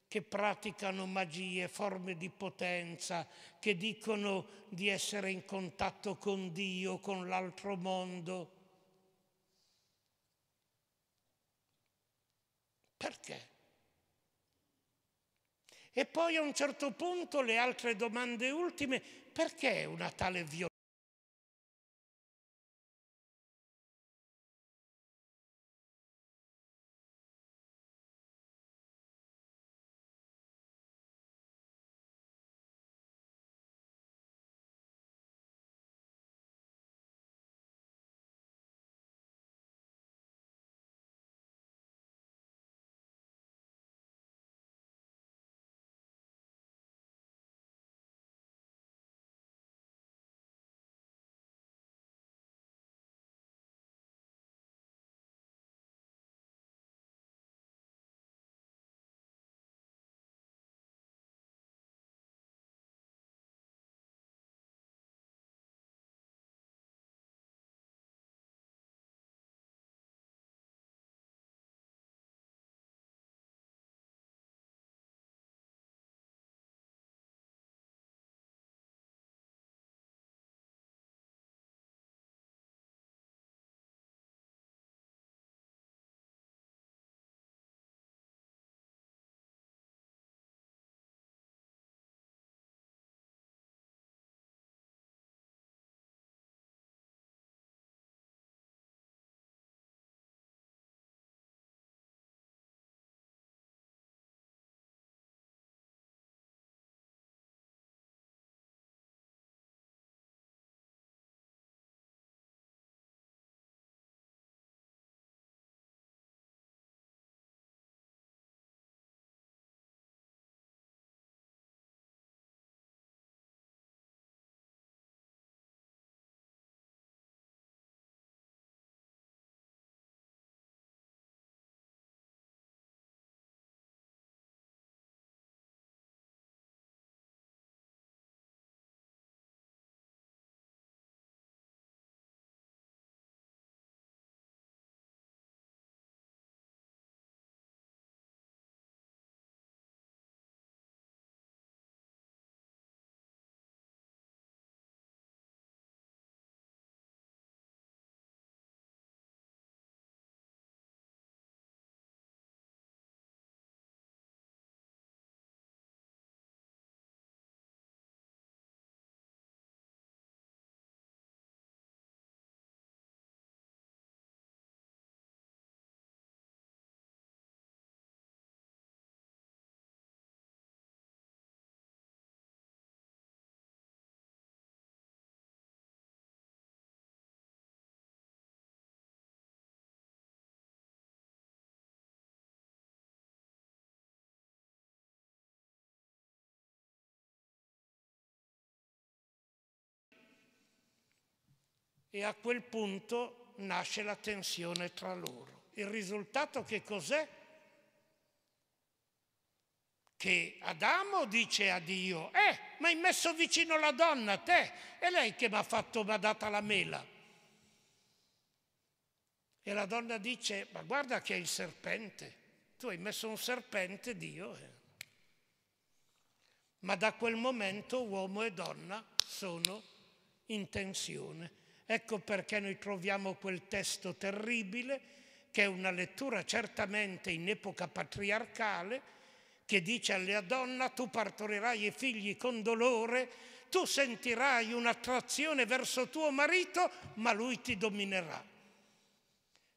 che praticano magie, forme di potenza, che dicono di essere in contatto con Dio, con l'altro mondo. Perché? E poi a un certo punto le altre domande ultime, perché una tale violenza? e a quel punto nasce la tensione tra loro. Il risultato che cos'è? Che Adamo dice a Dio, eh, ma hai messo vicino la donna, te, è lei che mi ha fatto, mi ha data la mela. E la donna dice, ma guarda che è il serpente, tu hai messo un serpente, Dio. Eh. Ma da quel momento uomo e donna sono in tensione Ecco perché noi troviamo quel testo terribile, che è una lettura certamente in epoca patriarcale, che dice alla donna tu partorirai i figli con dolore, tu sentirai un'attrazione verso tuo marito, ma lui ti dominerà.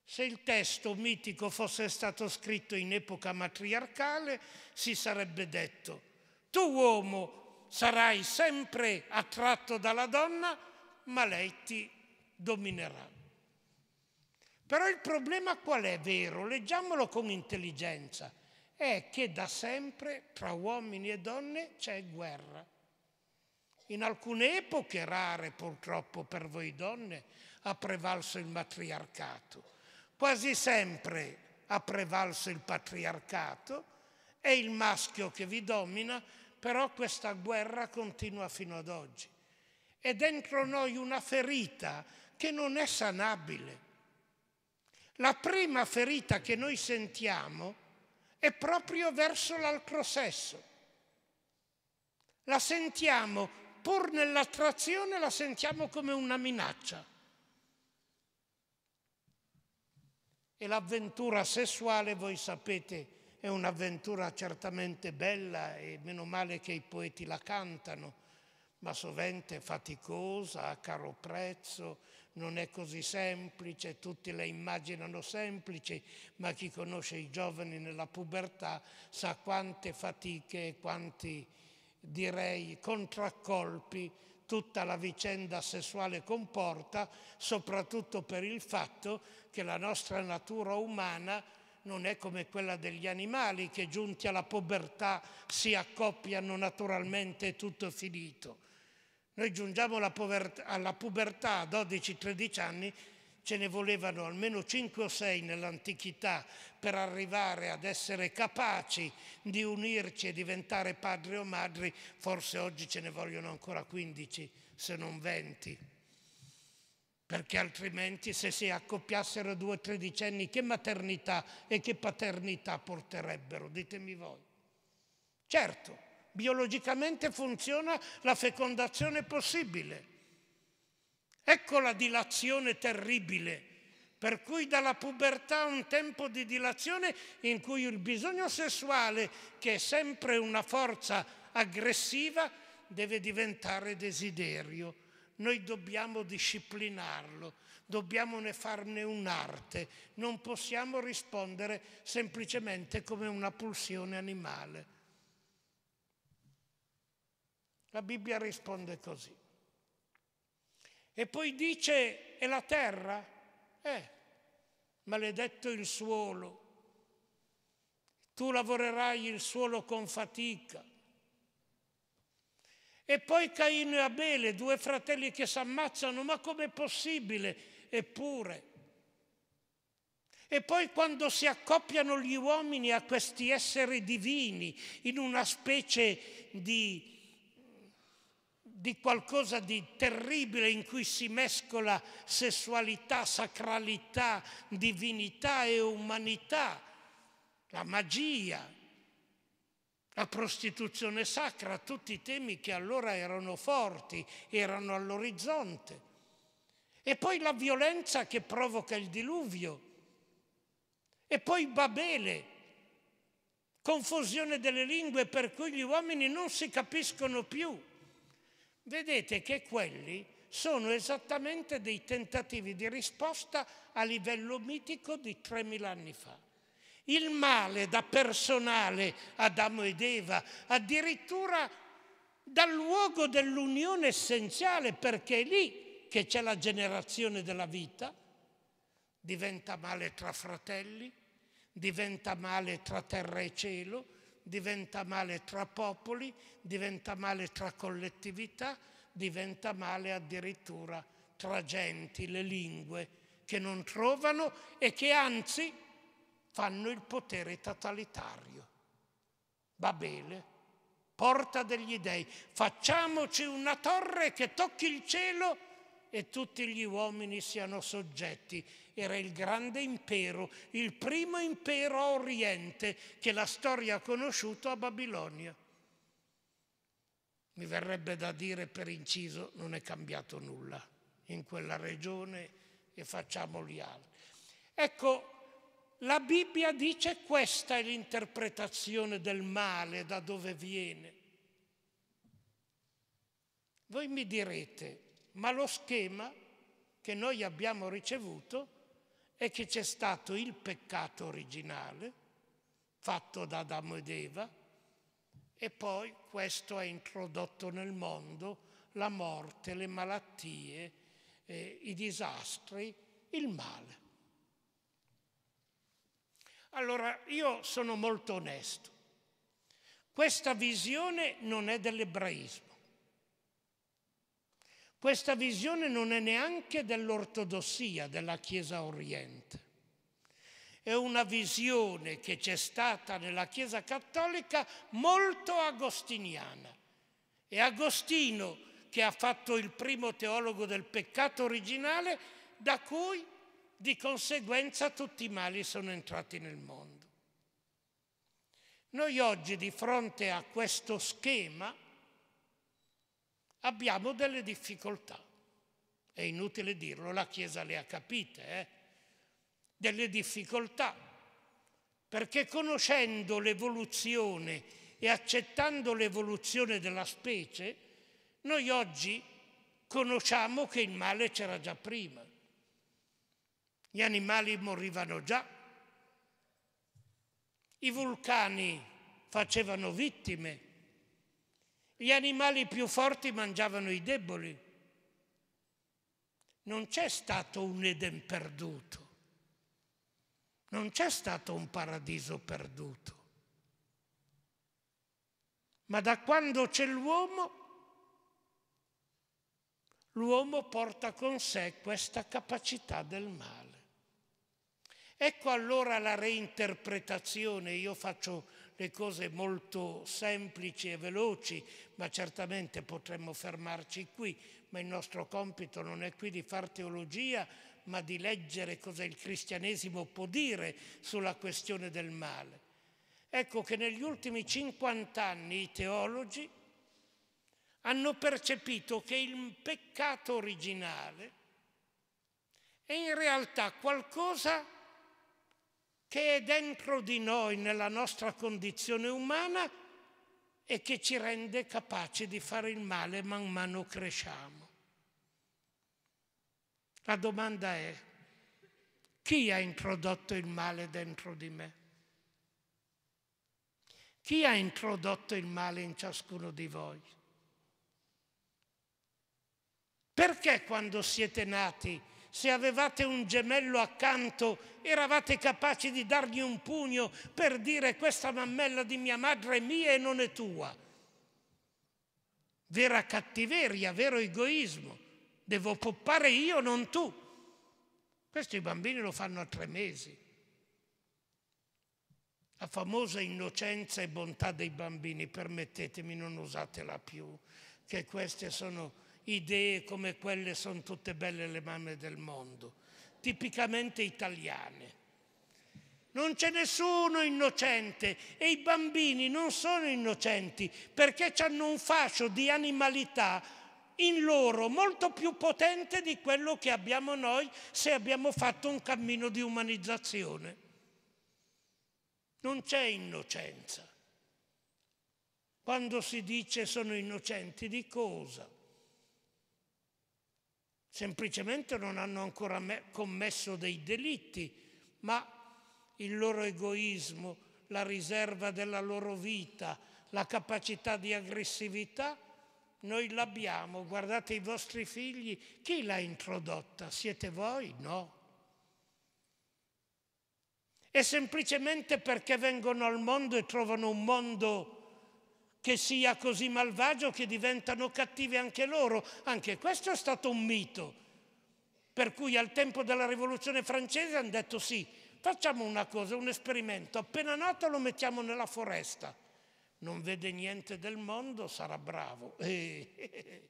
Se il testo mitico fosse stato scritto in epoca matriarcale, si sarebbe detto, tu uomo sarai sempre attratto dalla donna, ma lei ti dominerà dominerà. Però il problema qual è vero? Leggiamolo con intelligenza. È che da sempre tra uomini e donne c'è guerra. In alcune epoche rare, purtroppo per voi donne, ha prevalso il matriarcato. Quasi sempre ha prevalso il patriarcato, è il maschio che vi domina, però questa guerra continua fino ad oggi. È dentro noi una ferita che non è sanabile. La prima ferita che noi sentiamo è proprio verso l'altro sesso. La sentiamo, pur nell'attrazione, la sentiamo come una minaccia. E l'avventura sessuale, voi sapete, è un'avventura certamente bella e meno male che i poeti la cantano, ma sovente faticosa, a caro prezzo, non è così semplice, tutti le immaginano semplici, ma chi conosce i giovani nella pubertà sa quante fatiche e quanti, direi, contraccolpi tutta la vicenda sessuale comporta, soprattutto per il fatto che la nostra natura umana non è come quella degli animali che giunti alla povertà si accoppiano naturalmente e tutto è finito. Noi giungiamo alla povertà, alla pubertà a 12-13 anni, ce ne volevano almeno 5 o 6 nell'antichità per arrivare ad essere capaci di unirci e diventare padri o madri, forse oggi ce ne vogliono ancora 15 se non 20. Perché altrimenti se si accoppiassero due tredicenni che maternità e che paternità porterebbero? Ditemi voi. Certo, biologicamente funziona la fecondazione possibile. Ecco la dilazione terribile, per cui dalla pubertà un tempo di dilazione in cui il bisogno sessuale, che è sempre una forza aggressiva, deve diventare desiderio. Noi dobbiamo disciplinarlo, dobbiamo ne farne un'arte, non possiamo rispondere semplicemente come una pulsione animale. La Bibbia risponde così. E poi dice, e la terra? Eh, maledetto il suolo. Tu lavorerai il suolo con fatica. E poi Caino e Abele, due fratelli che si ammazzano, ma com'è possibile? Eppure. E poi quando si accoppiano gli uomini a questi esseri divini in una specie di di qualcosa di terribile in cui si mescola sessualità, sacralità, divinità e umanità, la magia, la prostituzione sacra, tutti i temi che allora erano forti, erano all'orizzonte. E poi la violenza che provoca il diluvio. E poi Babele, confusione delle lingue per cui gli uomini non si capiscono più vedete che quelli sono esattamente dei tentativi di risposta a livello mitico di 3.000 anni fa. Il male da personale Adamo ed Eva, addirittura dal luogo dell'unione essenziale, perché è lì che c'è la generazione della vita, diventa male tra fratelli, diventa male tra terra e cielo, diventa male tra popoli, diventa male tra collettività, diventa male addirittura tra genti, le lingue che non trovano e che anzi fanno il potere totalitario. Babele, porta degli dei, facciamoci una torre che tocchi il cielo e tutti gli uomini siano soggetti. Era il grande impero, il primo impero a Oriente che la storia ha conosciuto a Babilonia. Mi verrebbe da dire per inciso, non è cambiato nulla in quella regione e facciamo gli altri. Ecco, la Bibbia dice questa è l'interpretazione del male, da dove viene. Voi mi direte, ma lo schema che noi abbiamo ricevuto è che c'è stato il peccato originale fatto da Adamo ed Eva e poi questo ha introdotto nel mondo la morte, le malattie, eh, i disastri, il male. Allora io sono molto onesto, questa visione non è dell'ebraismo questa visione non è neanche dell'ortodossia della Chiesa Oriente. È una visione che c'è stata nella Chiesa Cattolica molto agostiniana. È Agostino, che ha fatto il primo teologo del peccato originale, da cui di conseguenza tutti i mali sono entrati nel mondo. Noi oggi di fronte a questo schema abbiamo delle difficoltà. È inutile dirlo, la Chiesa le ha capite, eh? delle difficoltà, perché conoscendo l'evoluzione e accettando l'evoluzione della specie, noi oggi conosciamo che il male c'era già prima. Gli animali morivano già, i vulcani facevano vittime, gli animali più forti mangiavano i deboli. Non c'è stato un Eden perduto. Non c'è stato un paradiso perduto. Ma da quando c'è l'uomo, l'uomo porta con sé questa capacità del male. Ecco allora la reinterpretazione, io faccio le cose molto semplici e veloci, ma certamente potremmo fermarci qui, ma il nostro compito non è qui di far teologia, ma di leggere cosa il cristianesimo può dire sulla questione del male. Ecco che negli ultimi 50 anni i teologi hanno percepito che il peccato originale è in realtà qualcosa che che è dentro di noi nella nostra condizione umana e che ci rende capaci di fare il male man mano cresciamo. La domanda è, chi ha introdotto il male dentro di me? Chi ha introdotto il male in ciascuno di voi? Perché quando siete nati se avevate un gemello accanto, eravate capaci di dargli un pugno per dire questa mammella di mia madre è mia e non è tua. Vera cattiveria, vero egoismo. Devo poppare io, non tu. Questo i bambini lo fanno a tre mesi. La famosa innocenza e bontà dei bambini, permettetemi, non usatela più, che queste sono idee come quelle sono tutte belle le mamme del mondo, tipicamente italiane. Non c'è nessuno innocente e i bambini non sono innocenti perché hanno un fascio di animalità in loro molto più potente di quello che abbiamo noi se abbiamo fatto un cammino di umanizzazione. Non c'è innocenza. Quando si dice sono innocenti di cosa? semplicemente non hanno ancora commesso dei delitti, ma il loro egoismo, la riserva della loro vita, la capacità di aggressività, noi l'abbiamo. Guardate i vostri figli, chi l'ha introdotta? Siete voi? No. È semplicemente perché vengono al mondo e trovano un mondo che sia così malvagio che diventano cattivi anche loro. Anche questo è stato un mito. Per cui al tempo della rivoluzione francese hanno detto sì, facciamo una cosa, un esperimento, appena nato lo mettiamo nella foresta. Non vede niente del mondo, sarà bravo. E...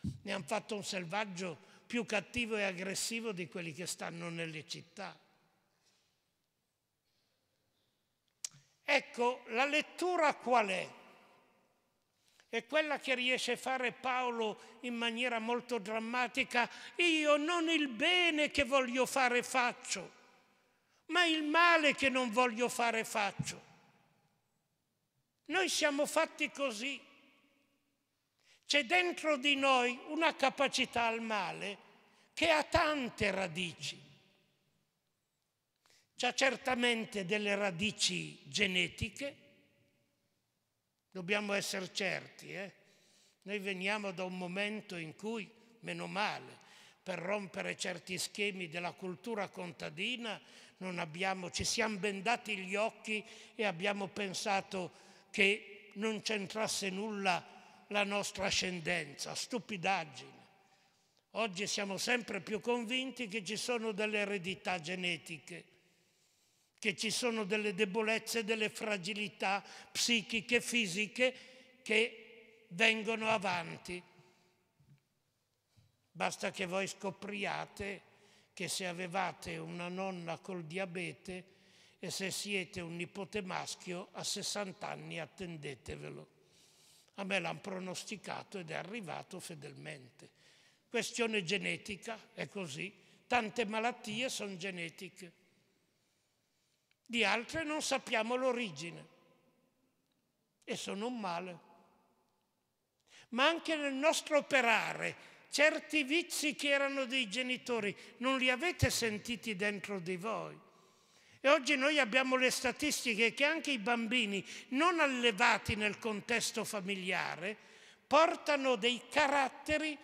ne hanno fatto un selvaggio più cattivo e aggressivo di quelli che stanno nelle città. Ecco, la lettura qual è? È quella che riesce a fare Paolo in maniera molto drammatica. Io non il bene che voglio fare faccio, ma il male che non voglio fare faccio. Noi siamo fatti così. C'è dentro di noi una capacità al male che ha tante radici. C'ha certamente delle radici genetiche, Dobbiamo essere certi. Eh? Noi veniamo da un momento in cui, meno male, per rompere certi schemi della cultura contadina abbiamo, ci siamo bendati gli occhi e abbiamo pensato che non c'entrasse nulla la nostra ascendenza, stupidaggine. Oggi siamo sempre più convinti che ci sono delle eredità genetiche che ci sono delle debolezze, delle fragilità psichiche, fisiche che vengono avanti. Basta che voi scopriate che se avevate una nonna col diabete e se siete un nipote maschio a 60 anni attendetevelo. A me l'hanno pronosticato ed è arrivato fedelmente. Questione genetica, è così. Tante malattie sono genetiche di altre non sappiamo l'origine e sono un male. Ma anche nel nostro operare, certi vizi che erano dei genitori non li avete sentiti dentro di voi. E oggi noi abbiamo le statistiche che anche i bambini non allevati nel contesto familiare portano dei caratteri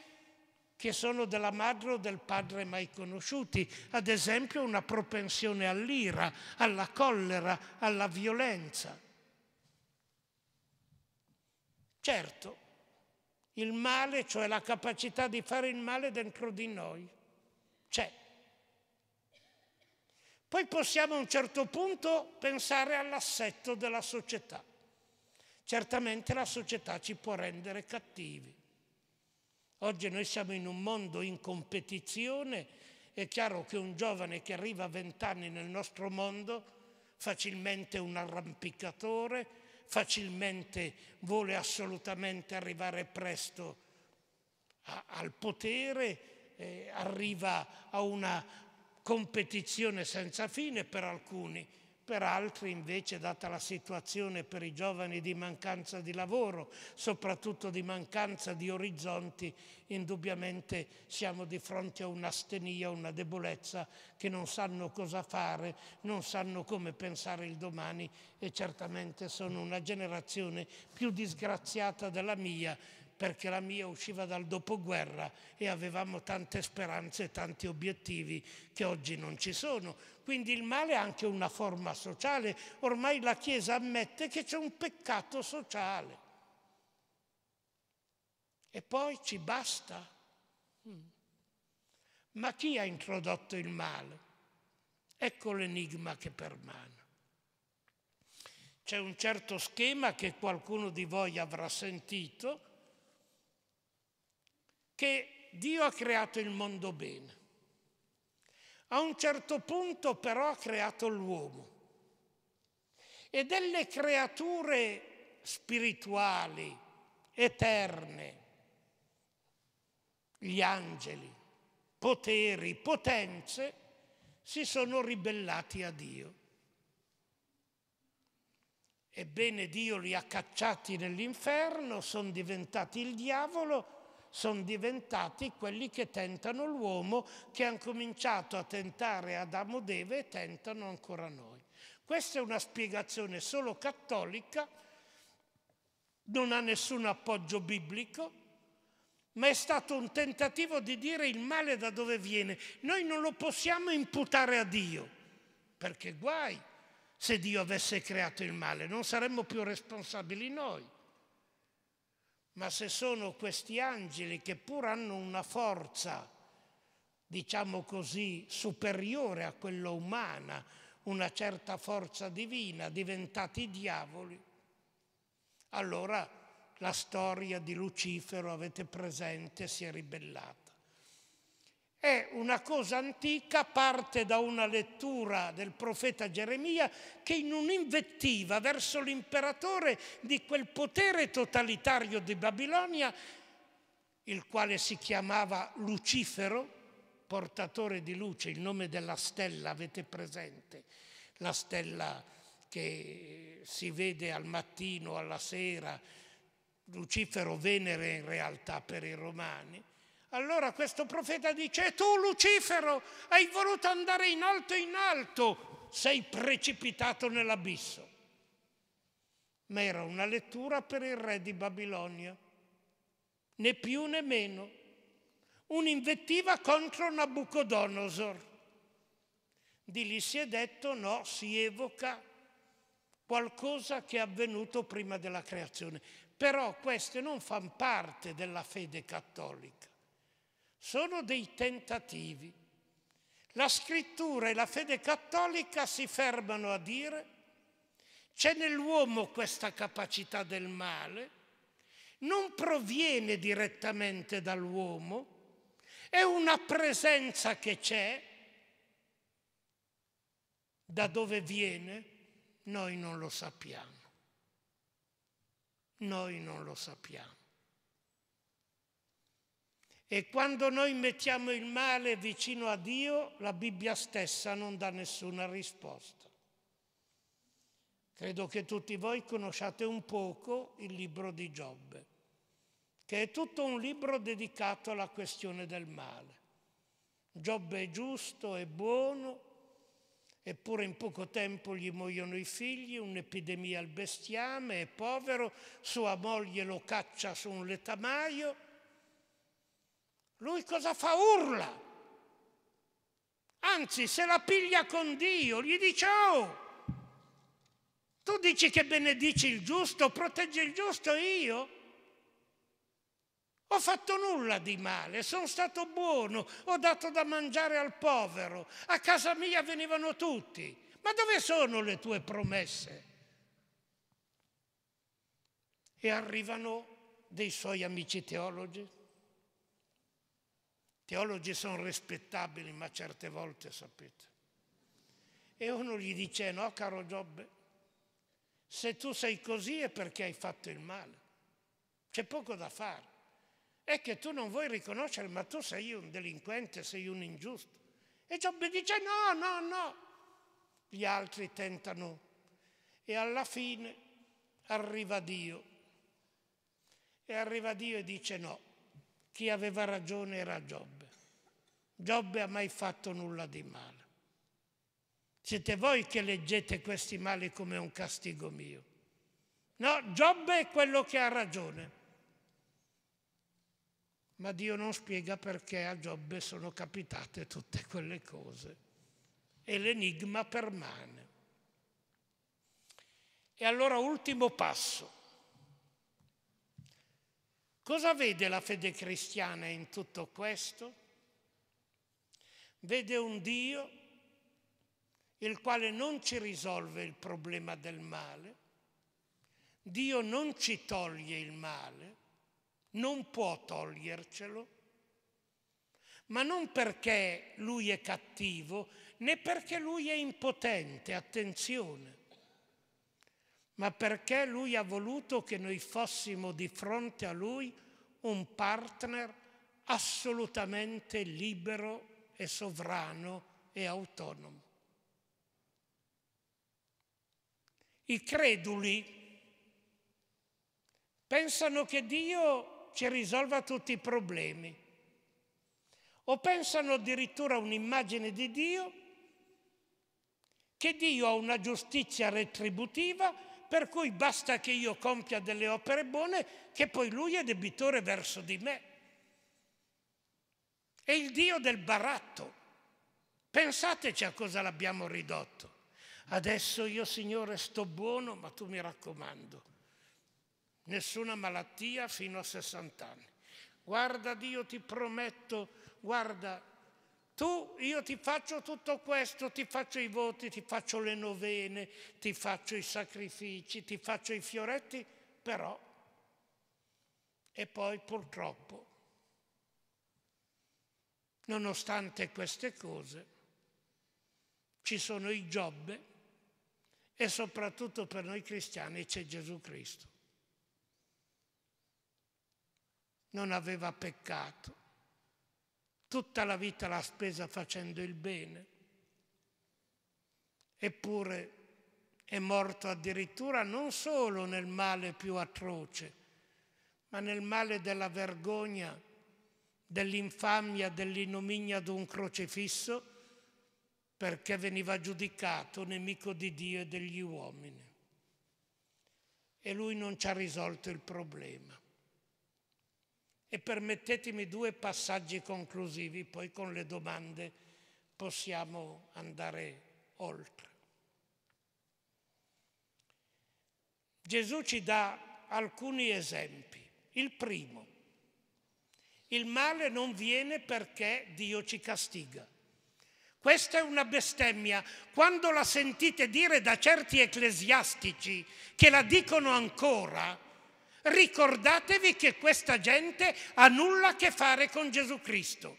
che sono della madre o del padre mai conosciuti, ad esempio una propensione all'ira, alla collera, alla violenza. Certo, il male, cioè la capacità di fare il male dentro di noi, c'è. Poi possiamo a un certo punto pensare all'assetto della società. Certamente la società ci può rendere cattivi Oggi noi siamo in un mondo in competizione, è chiaro che un giovane che arriva a vent'anni nel nostro mondo, facilmente un arrampicatore, facilmente vuole assolutamente arrivare presto a, al potere, eh, arriva a una competizione senza fine per alcuni per altri invece, data la situazione per i giovani di mancanza di lavoro, soprattutto di mancanza di orizzonti, indubbiamente siamo di fronte a un'astenia, una debolezza che non sanno cosa fare, non sanno come pensare il domani e certamente sono una generazione più disgraziata della mia perché la mia usciva dal dopoguerra e avevamo tante speranze e tanti obiettivi che oggi non ci sono. Quindi il male è anche una forma sociale. Ormai la Chiesa ammette che c'è un peccato sociale. E poi ci basta. Mm. Ma chi ha introdotto il male? Ecco l'enigma che permane. C'è un certo schema che qualcuno di voi avrà sentito, che Dio ha creato il mondo bene. A un certo punto però ha creato l'uomo e delle creature spirituali, eterne, gli angeli, poteri, potenze, si sono ribellati a Dio. Ebbene Dio li ha cacciati nell'inferno, sono diventati il diavolo sono diventati quelli che tentano l'uomo, che hanno cominciato a tentare Adamo Deve e tentano ancora noi. Questa è una spiegazione solo cattolica, non ha nessun appoggio biblico, ma è stato un tentativo di dire il male da dove viene. Noi non lo possiamo imputare a Dio, perché guai se Dio avesse creato il male, non saremmo più responsabili noi ma se sono questi angeli che pur hanno una forza, diciamo così, superiore a quella umana, una certa forza divina, diventati diavoli, allora la storia di Lucifero, avete presente, si è ribellata. È una cosa antica, parte da una lettura del profeta Geremia che in un'invettiva verso l'imperatore di quel potere totalitario di Babilonia, il quale si chiamava Lucifero, portatore di luce, il nome della stella, avete presente? La stella che si vede al mattino, alla sera, Lucifero Venere in realtà per i romani allora questo profeta dice, e tu Lucifero hai voluto andare in alto in alto, sei precipitato nell'abisso. Ma era una lettura per il re di Babilonia, né più né meno, un'invettiva contro Nabucodonosor. Di lì si è detto, no, si evoca qualcosa che è avvenuto prima della creazione. Però queste non fanno parte della fede cattolica sono dei tentativi. La scrittura e la fede cattolica si fermano a dire c'è nell'uomo questa capacità del male, non proviene direttamente dall'uomo, è una presenza che c'è, da dove viene noi non lo sappiamo, noi non lo sappiamo. E quando noi mettiamo il male vicino a Dio, la Bibbia stessa non dà nessuna risposta. Credo che tutti voi conosciate un poco il libro di Giobbe, che è tutto un libro dedicato alla questione del male. Giobbe è giusto, è buono, eppure in poco tempo gli muoiono i figli, un'epidemia al bestiame, è povero, sua moglie lo caccia su un letamaio lui cosa fa? Urla. Anzi, se la piglia con Dio, gli dice, oh, tu dici che benedici il giusto, protegge il giusto io? Ho fatto nulla di male, sono stato buono, ho dato da mangiare al povero, a casa mia venivano tutti. Ma dove sono le tue promesse? E arrivano dei suoi amici teologi teologi sono rispettabili, ma certe volte sapete. E uno gli dice, no caro Giobbe, se tu sei così è perché hai fatto il male. C'è poco da fare. È che tu non vuoi riconoscere, ma tu sei un delinquente, sei un ingiusto. E Giobbe dice no, no, no. Gli altri tentano. E alla fine arriva Dio. E arriva Dio e dice no. Chi aveva ragione era Giobbe. Giobbe ha mai fatto nulla di male. Siete voi che leggete questi mali come un castigo mio. No, Giobbe è quello che ha ragione. Ma Dio non spiega perché a Giobbe sono capitate tutte quelle cose. E l'enigma permane. E allora ultimo passo. Cosa vede la fede cristiana in tutto questo? Vede un Dio il quale non ci risolve il problema del male, Dio non ci toglie il male, non può togliercelo, ma non perché lui è cattivo, né perché lui è impotente, attenzione, ma perché lui ha voluto che noi fossimo di fronte a lui un partner assolutamente libero è sovrano e autonomo. I creduli pensano che Dio ci risolva tutti i problemi o pensano addirittura a un'immagine di Dio che Dio ha una giustizia retributiva per cui basta che io compia delle opere buone che poi lui è debitore verso di me. È il Dio del baratto. Pensateci a cosa l'abbiamo ridotto. Adesso io, Signore, sto buono, ma tu mi raccomando. Nessuna malattia fino a 60 anni. Guarda Dio, ti prometto, guarda, tu, io ti faccio tutto questo, ti faccio i voti, ti faccio le novene, ti faccio i sacrifici, ti faccio i fioretti, però... E poi purtroppo Nonostante queste cose ci sono i giobbe e soprattutto per noi cristiani c'è Gesù Cristo. Non aveva peccato, tutta la vita l'ha spesa facendo il bene, eppure è morto addirittura non solo nel male più atroce, ma nel male della vergogna dell'infamia, dell'innominia d'un crocifisso, perché veniva giudicato nemico di Dio e degli uomini. E lui non ci ha risolto il problema. E permettetemi due passaggi conclusivi, poi con le domande possiamo andare oltre. Gesù ci dà alcuni esempi. Il primo, il male non viene perché Dio ci castiga. Questa è una bestemmia. Quando la sentite dire da certi ecclesiastici che la dicono ancora, ricordatevi che questa gente ha nulla a che fare con Gesù Cristo.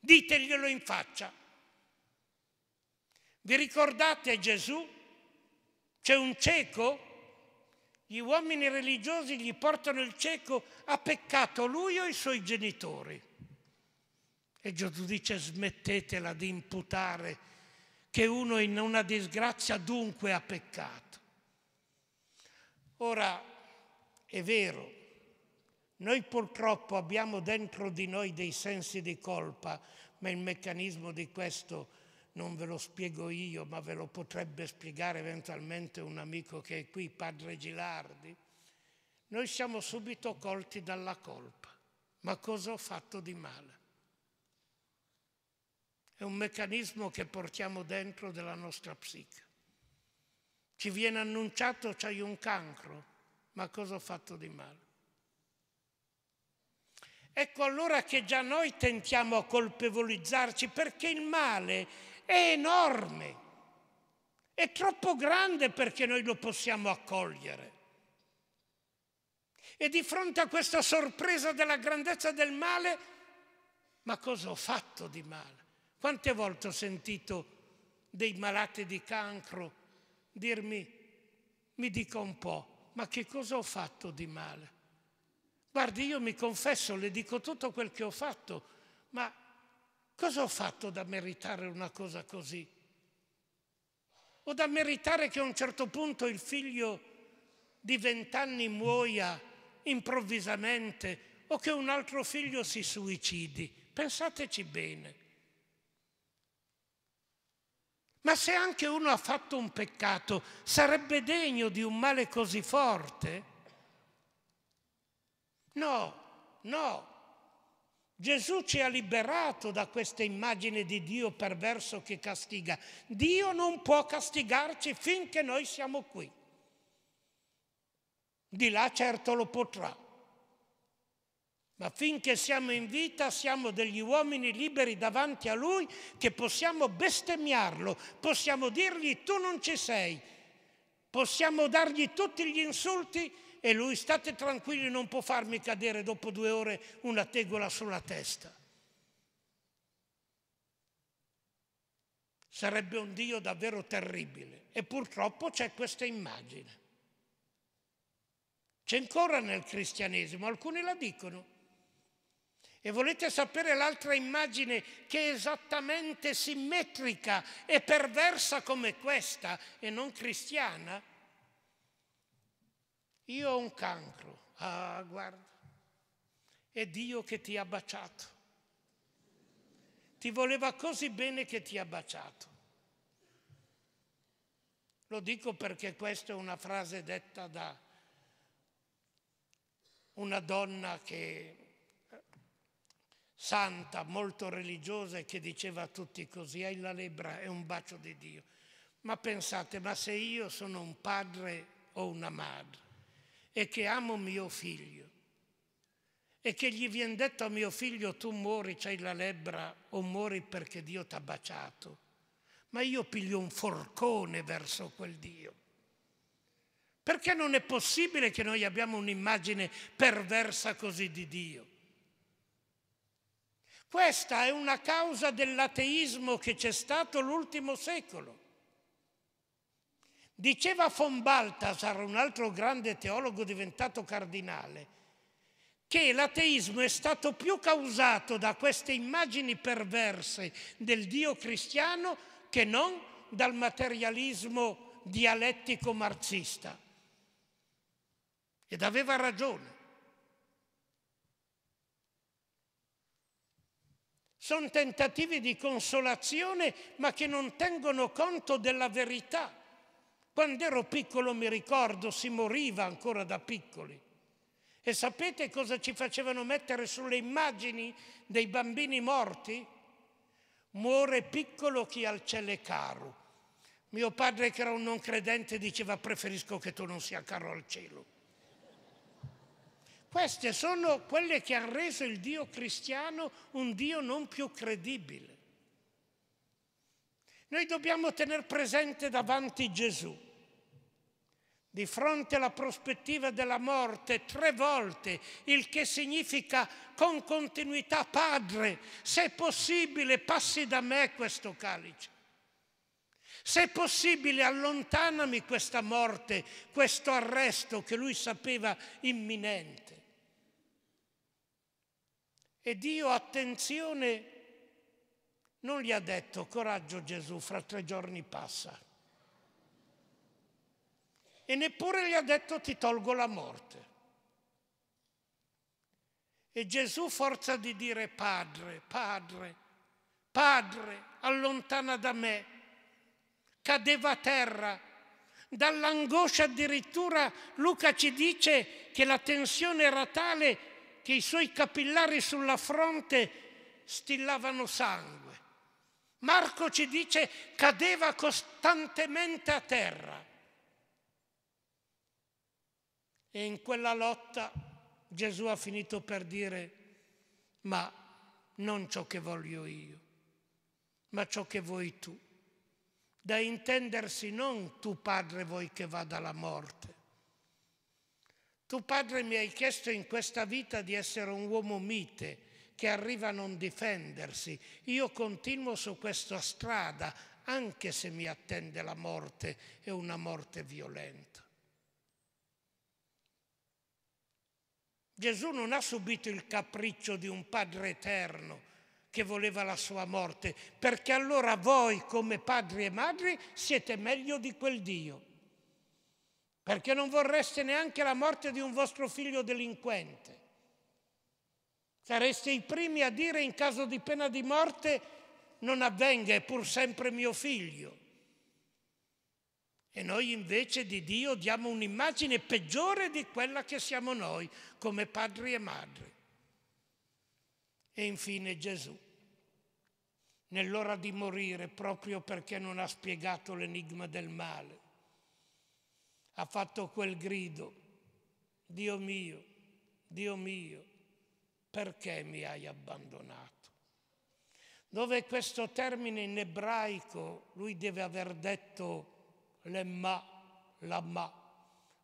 Diteglielo in faccia. Vi ricordate Gesù? C'è un cieco gli uomini religiosi gli portano il cieco, ha peccato lui o i suoi genitori? E Gesù dice smettetela di imputare che uno in una disgrazia dunque ha peccato. Ora, è vero, noi purtroppo abbiamo dentro di noi dei sensi di colpa, ma il meccanismo di questo è non ve lo spiego io, ma ve lo potrebbe spiegare eventualmente un amico che è qui, padre Gilardi, noi siamo subito colti dalla colpa. Ma cosa ho fatto di male? È un meccanismo che portiamo dentro della nostra psiche. Ci viene annunciato c'hai un cancro, ma cosa ho fatto di male? Ecco allora che già noi tentiamo a colpevolizzarci perché il male è enorme, è troppo grande perché noi lo possiamo accogliere. E di fronte a questa sorpresa della grandezza del male, ma cosa ho fatto di male? Quante volte ho sentito dei malati di cancro dirmi, mi dica un po', ma che cosa ho fatto di male? Guardi, io mi confesso, le dico tutto quel che ho fatto, ma Cosa ho fatto da meritare una cosa così? O da meritare che a un certo punto il figlio di vent'anni muoia improvvisamente o che un altro figlio si suicidi? Pensateci bene. Ma se anche uno ha fatto un peccato, sarebbe degno di un male così forte? No, no, Gesù ci ha liberato da questa immagine di Dio perverso che castiga. Dio non può castigarci finché noi siamo qui. Di là certo lo potrà. Ma finché siamo in vita siamo degli uomini liberi davanti a Lui che possiamo bestemmiarlo, possiamo dirgli tu non ci sei, possiamo dargli tutti gli insulti e lui state tranquilli, non può farmi cadere dopo due ore una tegola sulla testa. Sarebbe un Dio davvero terribile e purtroppo c'è questa immagine. C'è ancora nel cristianesimo, alcuni la dicono. E volete sapere l'altra immagine che è esattamente simmetrica e perversa come questa e non cristiana? Io ho un cancro. Ah, guarda, è Dio che ti ha baciato. Ti voleva così bene che ti ha baciato. Lo dico perché questa è una frase detta da una donna che eh, santa, molto religiosa e che diceva a tutti così, hai la lebra, è un bacio di Dio. Ma pensate, ma se io sono un padre o una madre e che amo mio figlio e che gli viene detto a mio figlio tu muori, c'hai la lebbra o muori perché Dio ti ha baciato, ma io piglio un forcone verso quel Dio. Perché non è possibile che noi abbiamo un'immagine perversa così di Dio? Questa è una causa dell'ateismo che c'è stato l'ultimo secolo. Diceva von Balthasar, un altro grande teologo diventato cardinale, che l'ateismo è stato più causato da queste immagini perverse del Dio cristiano che non dal materialismo dialettico marxista. Ed aveva ragione. Sono tentativi di consolazione ma che non tengono conto della verità quando ero piccolo mi ricordo si moriva ancora da piccoli. E sapete cosa ci facevano mettere sulle immagini dei bambini morti? Muore piccolo chi al cielo è caro. Mio padre, che era un non credente, diceva preferisco che tu non sia caro al cielo. Queste sono quelle che hanno reso il Dio cristiano un Dio non più credibile. Noi dobbiamo tenere presente davanti Gesù, di fronte alla prospettiva della morte, tre volte, il che significa con continuità, Padre, se possibile passi da me questo calice. Se possibile allontanami questa morte, questo arresto che lui sapeva imminente. E Dio, attenzione, non gli ha detto coraggio Gesù, fra tre giorni passa. E neppure gli ha detto ti tolgo la morte. E Gesù, forza di dire padre, padre, padre, allontana da me, cadeva a terra. Dall'angoscia addirittura Luca ci dice che la tensione era tale che i suoi capillari sulla fronte stillavano sangue. Marco ci dice cadeva costantemente a terra. E in quella lotta Gesù ha finito per dire, ma non ciò che voglio io, ma ciò che vuoi tu. Da intendersi non tu padre vuoi che vada alla morte. Tu padre mi hai chiesto in questa vita di essere un uomo mite, che arriva a non difendersi. Io continuo su questa strada anche se mi attende la morte e una morte violenta. Gesù non ha subito il capriccio di un Padre eterno che voleva la sua morte, perché allora voi come padri e madri siete meglio di quel Dio, perché non vorreste neanche la morte di un vostro figlio delinquente. Sareste i primi a dire in caso di pena di morte non avvenga, è pur sempre mio figlio. E noi invece di Dio diamo un'immagine peggiore di quella che siamo noi come padri e madri. E infine Gesù, nell'ora di morire proprio perché non ha spiegato l'enigma del male, ha fatto quel grido, Dio mio, Dio mio, perché mi hai abbandonato? Dove questo termine in ebraico lui deve aver detto lemma, lamma,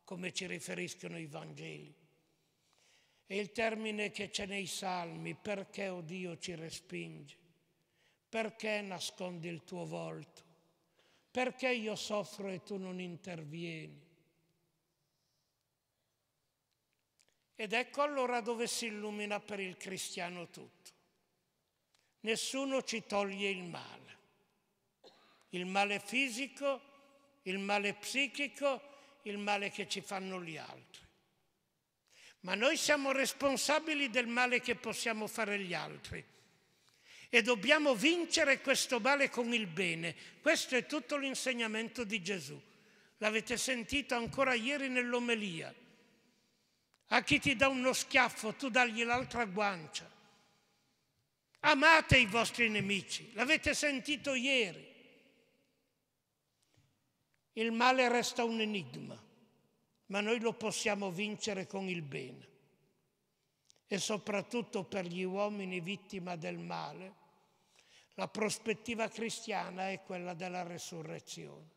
come ci riferiscono i Vangeli. E il termine che c'è nei salmi, perché, o oh Dio, ci respinge? Perché nascondi il tuo volto? Perché io soffro e tu non intervieni? Ed ecco allora dove si illumina per il cristiano tutto. Nessuno ci toglie il male. Il male fisico, il male psichico, il male che ci fanno gli altri. Ma noi siamo responsabili del male che possiamo fare gli altri e dobbiamo vincere questo male con il bene. Questo è tutto l'insegnamento di Gesù. L'avete sentito ancora ieri nell'omelia. A chi ti dà uno schiaffo, tu dagli l'altra guancia. Amate i vostri nemici, l'avete sentito ieri. Il male resta un enigma, ma noi lo possiamo vincere con il bene. E soprattutto per gli uomini vittima del male, la prospettiva cristiana è quella della resurrezione.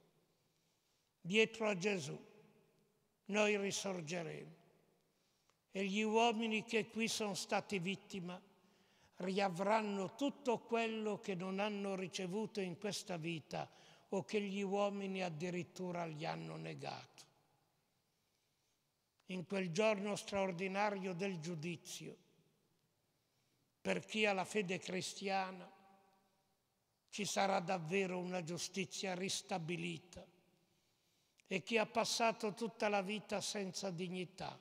Dietro a Gesù noi risorgeremo e gli uomini che qui sono stati vittima riavranno tutto quello che non hanno ricevuto in questa vita o che gli uomini addirittura gli hanno negato. In quel giorno straordinario del giudizio, per chi ha la fede cristiana, ci sarà davvero una giustizia ristabilita e chi ha passato tutta la vita senza dignità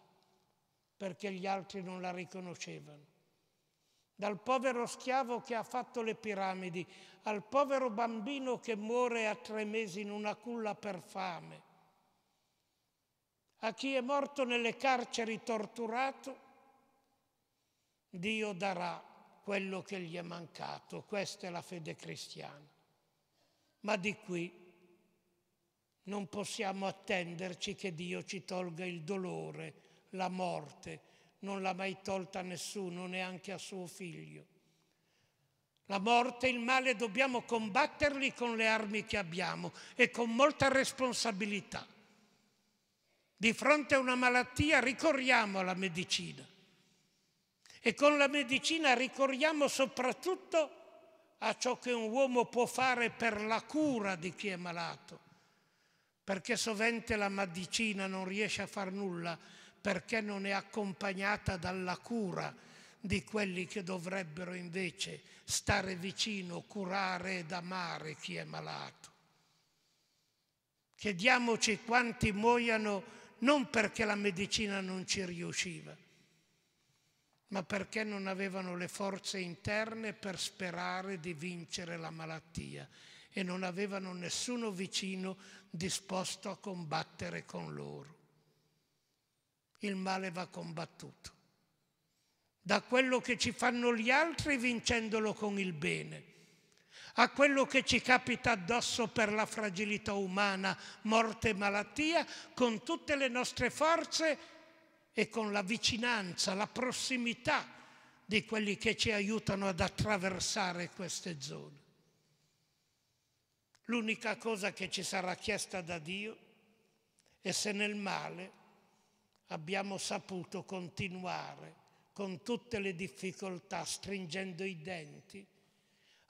perché gli altri non la riconoscevano. Dal povero schiavo che ha fatto le piramidi, al povero bambino che muore a tre mesi in una culla per fame, a chi è morto nelle carceri torturato, Dio darà quello che gli è mancato. Questa è la fede cristiana. Ma di qui non possiamo attenderci che Dio ci tolga il dolore la morte non l'ha mai tolta a nessuno, neanche a suo figlio. La morte e il male dobbiamo combatterli con le armi che abbiamo e con molta responsabilità. Di fronte a una malattia ricorriamo alla medicina e con la medicina ricorriamo soprattutto a ciò che un uomo può fare per la cura di chi è malato, perché sovente la medicina non riesce a far nulla perché non è accompagnata dalla cura di quelli che dovrebbero invece stare vicino, curare ed amare chi è malato. Chiediamoci quanti muoiano non perché la medicina non ci riusciva, ma perché non avevano le forze interne per sperare di vincere la malattia e non avevano nessuno vicino disposto a combattere con loro il male va combattuto. Da quello che ci fanno gli altri vincendolo con il bene, a quello che ci capita addosso per la fragilità umana, morte e malattia, con tutte le nostre forze e con la vicinanza, la prossimità di quelli che ci aiutano ad attraversare queste zone. L'unica cosa che ci sarà chiesta da Dio è se nel male abbiamo saputo continuare con tutte le difficoltà, stringendo i denti,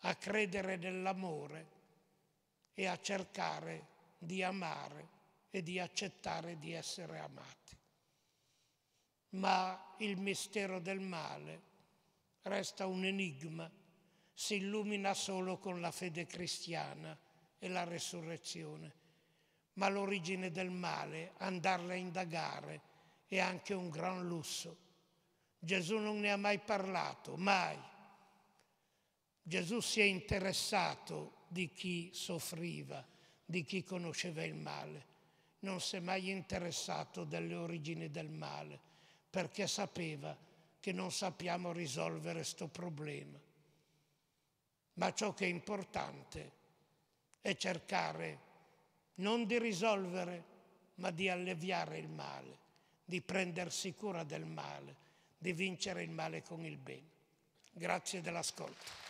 a credere nell'amore e a cercare di amare e di accettare di essere amati. Ma il mistero del male resta un enigma, si illumina solo con la fede cristiana e la resurrezione. Ma l'origine del male, andarla a indagare, è anche un gran lusso. Gesù non ne ha mai parlato, mai. Gesù si è interessato di chi soffriva, di chi conosceva il male. Non si è mai interessato delle origini del male, perché sapeva che non sappiamo risolvere questo problema. Ma ciò che è importante è cercare non di risolvere, ma di alleviare il male di prendersi cura del male, di vincere il male con il bene. Grazie dell'ascolto.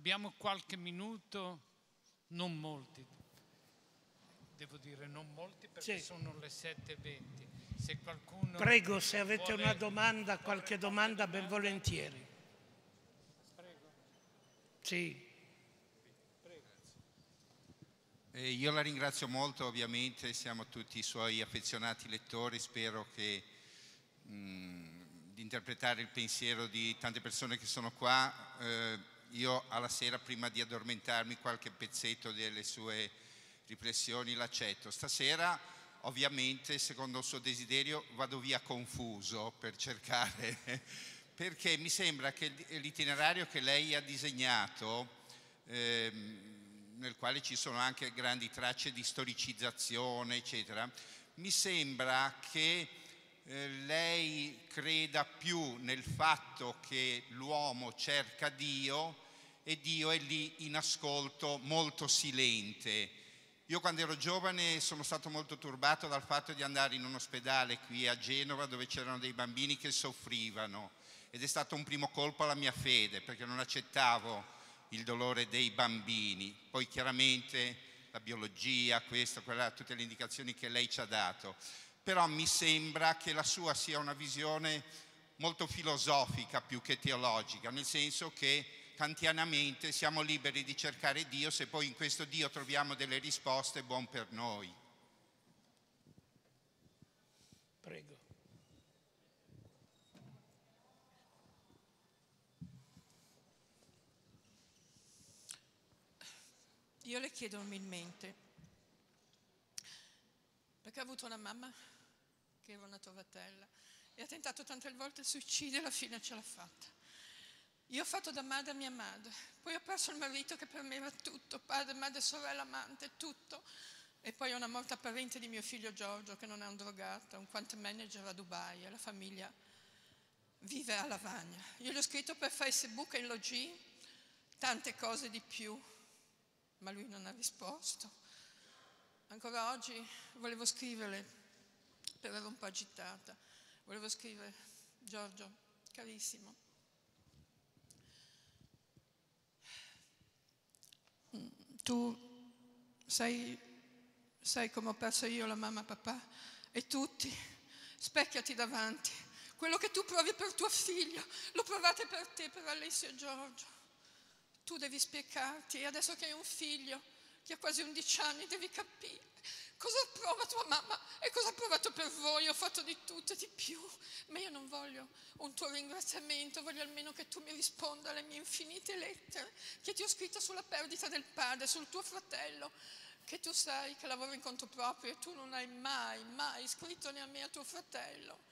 Abbiamo qualche minuto, non molti, devo dire non molti perché sì. sono le 7.20. Se qualcuno Prego, se avete vuole... una domanda, qualche domanda, ben volentieri. Prego. Sì. Eh, io la ringrazio molto, ovviamente siamo tutti i suoi affezionati lettori, spero che... Mh, di interpretare il pensiero di tante persone che sono qua eh, io alla sera prima di addormentarmi qualche pezzetto delle sue riflessioni l'accetto. Stasera ovviamente secondo il suo desiderio vado via confuso per cercare, perché mi sembra che l'itinerario che lei ha disegnato, ehm, nel quale ci sono anche grandi tracce di storicizzazione, eccetera, mi sembra che eh, lei creda più nel fatto che l'uomo cerca Dio e Dio è lì in ascolto molto silente. Io quando ero giovane sono stato molto turbato dal fatto di andare in un ospedale qui a Genova dove c'erano dei bambini che soffrivano ed è stato un primo colpo alla mia fede perché non accettavo il dolore dei bambini. Poi chiaramente la biologia, questo, quella, tutte le indicazioni che lei ci ha dato però mi sembra che la sua sia una visione molto filosofica più che teologica, nel senso che kantianamente siamo liberi di cercare Dio, se poi in questo Dio troviamo delle risposte, buon per noi. Prego. Io le chiedo umilmente, perché ha avuto una mamma che era una trovatella e ha tentato tante volte il suicidio e alla fine ce l'ha fatta. Io ho fatto da madre a mia madre, poi ho perso il marito che per me era tutto, padre, madre, sorella, amante, tutto. E poi ho una morta parente di mio figlio Giorgio che non è un drogato, un quant manager a Dubai e la famiglia vive a Lavagna. Io gli ho scritto per Facebook e in logì tante cose di più, ma lui non ha risposto. Ancora oggi volevo scriverle, però ero un po' agitata, volevo scrivere, Giorgio, carissimo, tu sai, sai come ho perso io la mamma, papà e tutti, specchiati davanti, quello che tu provi per tuo figlio, lo provate per te, per Alessio e Giorgio. Tu devi spiegarti e adesso che hai un figlio, che ha quasi 11 anni, devi capire cosa prova tua mamma e cosa ha provato per voi, ho fatto di tutto e di più, ma io non voglio un tuo ringraziamento, voglio almeno che tu mi risponda alle mie infinite lettere che ti ho scritto sulla perdita del padre, sul tuo fratello, che tu sai che lavoro in conto proprio e tu non hai mai, mai scritto né a me né a tuo fratello.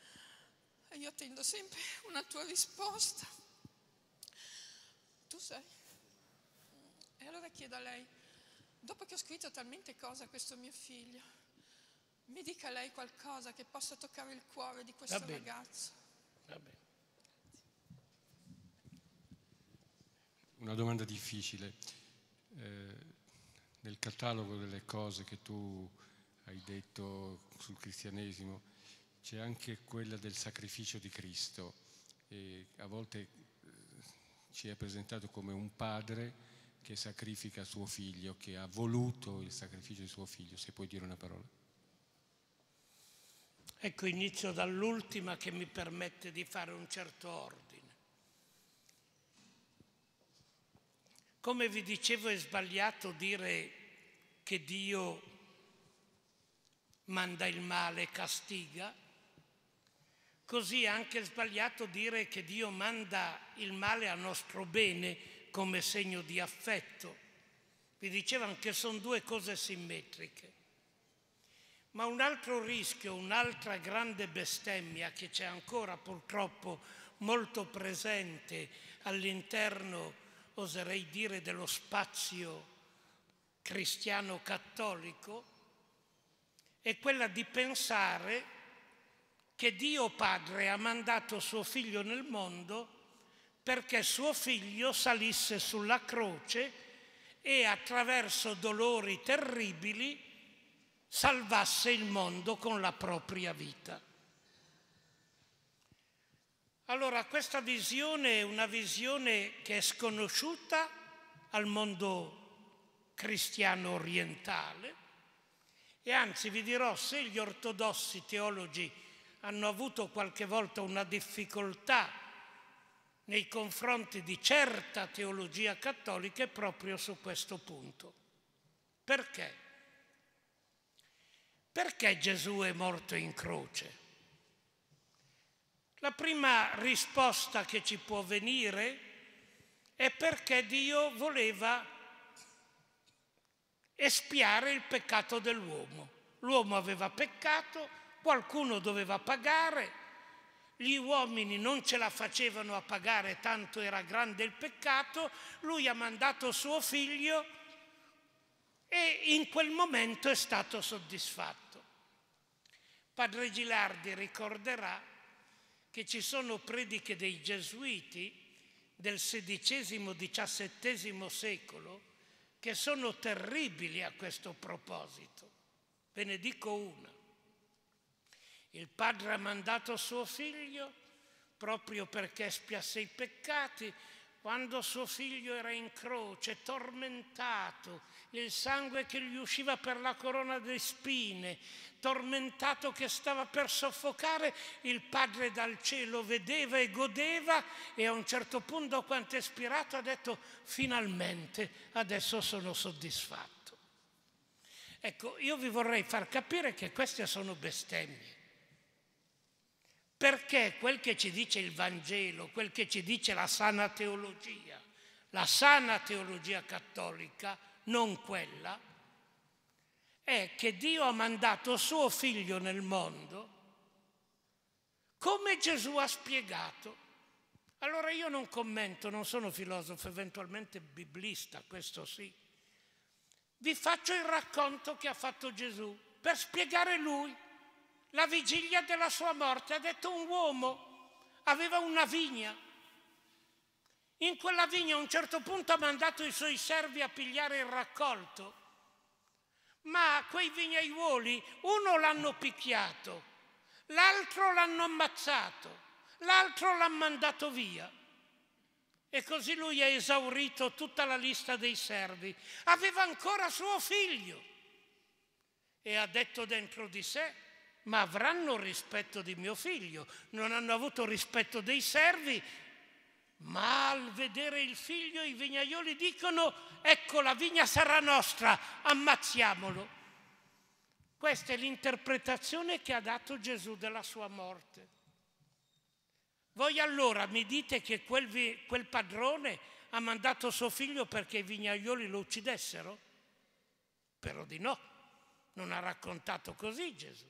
E io attendo sempre una tua risposta. Tu sai. E allora chiedo a lei Dopo che ho scritto talmente cose a questo mio figlio, mi dica lei qualcosa che possa toccare il cuore di questo ragazzo. Una domanda difficile. Eh, nel catalogo delle cose che tu hai detto sul cristianesimo c'è anche quella del sacrificio di Cristo. E a volte eh, ci è presentato come un padre che sacrifica suo figlio, che ha voluto il sacrificio di suo figlio, se puoi dire una parola. Ecco, inizio dall'ultima che mi permette di fare un certo ordine. Come vi dicevo è sbagliato dire che Dio manda il male e castiga, così è anche sbagliato dire che Dio manda il male a nostro bene come segno di affetto. Vi dicevano che sono due cose simmetriche. Ma un altro rischio, un'altra grande bestemmia che c'è ancora purtroppo molto presente all'interno, oserei dire, dello spazio cristiano cattolico, è quella di pensare che Dio Padre ha mandato suo figlio nel mondo perché suo figlio salisse sulla croce e attraverso dolori terribili salvasse il mondo con la propria vita. Allora questa visione è una visione che è sconosciuta al mondo cristiano orientale e anzi vi dirò se gli ortodossi teologi hanno avuto qualche volta una difficoltà nei confronti di certa teologia cattolica è proprio su questo punto. Perché? Perché Gesù è morto in croce? La prima risposta che ci può venire è perché Dio voleva espiare il peccato dell'uomo. L'uomo aveva peccato, qualcuno doveva pagare, gli uomini non ce la facevano a pagare, tanto era grande il peccato, lui ha mandato suo figlio e in quel momento è stato soddisfatto. Padre Gilardi ricorderà che ci sono prediche dei gesuiti del XVI-XVII secolo che sono terribili a questo proposito. Ve ne dico una. Il padre ha mandato suo figlio proprio perché spiasse i peccati. Quando suo figlio era in croce, tormentato, il sangue che gli usciva per la corona di spine, tormentato che stava per soffocare, il padre dal cielo vedeva e godeva e a un certo punto, quanto è spirato, ha detto finalmente, adesso sono soddisfatto. Ecco, io vi vorrei far capire che queste sono bestemmie. Perché quel che ci dice il Vangelo, quel che ci dice la sana teologia, la sana teologia cattolica, non quella, è che Dio ha mandato suo figlio nel mondo come Gesù ha spiegato. Allora io non commento, non sono filosofo, eventualmente biblista, questo sì. Vi faccio il racconto che ha fatto Gesù per spiegare lui la vigilia della sua morte, ha detto un uomo, aveva una vigna. In quella vigna a un certo punto ha mandato i suoi servi a pigliare il raccolto, ma quei vignaiuoli uno l'hanno picchiato, l'altro l'hanno ammazzato, l'altro l'hanno mandato via. E così lui ha esaurito tutta la lista dei servi. Aveva ancora suo figlio e ha detto dentro di sé, ma avranno rispetto di mio figlio. Non hanno avuto rispetto dei servi, ma al vedere il figlio i vignaioli dicono, ecco la vigna sarà nostra, ammazziamolo. Questa è l'interpretazione che ha dato Gesù della sua morte. Voi allora mi dite che quel, quel padrone ha mandato suo figlio perché i vignaioli lo uccidessero? Però di no, non ha raccontato così Gesù.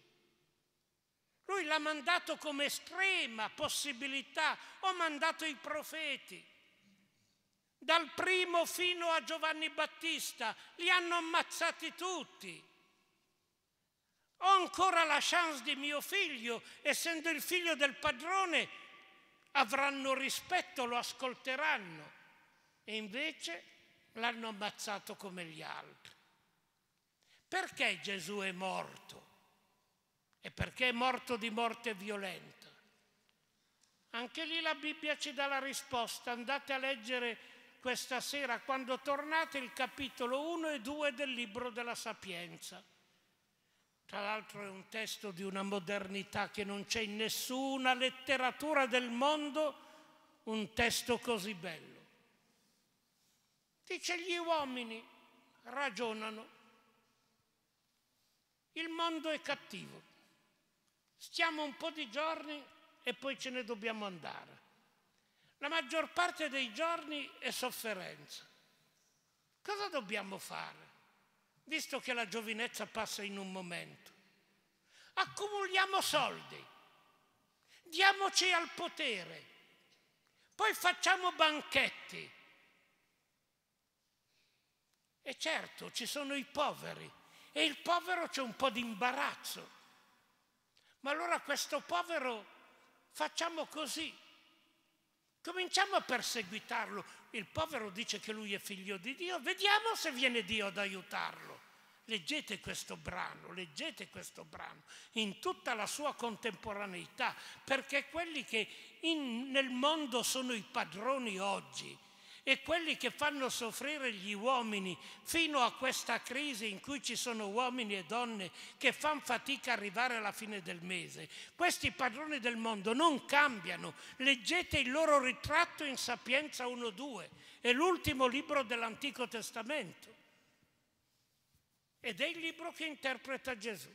Lui l'ha mandato come estrema possibilità. Ho mandato i profeti. Dal primo fino a Giovanni Battista li hanno ammazzati tutti. Ho ancora la chance di mio figlio, essendo il figlio del padrone, avranno rispetto, lo ascolteranno. E invece l'hanno ammazzato come gli altri. Perché Gesù è morto? e perché è morto di morte violenta. Anche lì la Bibbia ci dà la risposta. Andate a leggere questa sera, quando tornate, il capitolo 1 e 2 del libro della Sapienza. Tra l'altro è un testo di una modernità che non c'è in nessuna letteratura del mondo un testo così bello. Dice gli uomini ragionano. Il mondo è cattivo. Stiamo un po' di giorni e poi ce ne dobbiamo andare. La maggior parte dei giorni è sofferenza. Cosa dobbiamo fare? Visto che la giovinezza passa in un momento. Accumuliamo soldi, diamoci al potere, poi facciamo banchetti. E certo, ci sono i poveri e il povero c'è un po' di imbarazzo ma allora questo povero facciamo così. Cominciamo a perseguitarlo. Il povero dice che lui è figlio di Dio. Vediamo se viene Dio ad aiutarlo. Leggete questo brano, leggete questo brano in tutta la sua contemporaneità, perché quelli che in, nel mondo sono i padroni oggi, e quelli che fanno soffrire gli uomini fino a questa crisi in cui ci sono uomini e donne che fanno fatica a arrivare alla fine del mese. Questi padroni del mondo non cambiano. Leggete il loro ritratto in Sapienza 1-2, è l'ultimo libro dell'Antico Testamento ed è il libro che interpreta Gesù.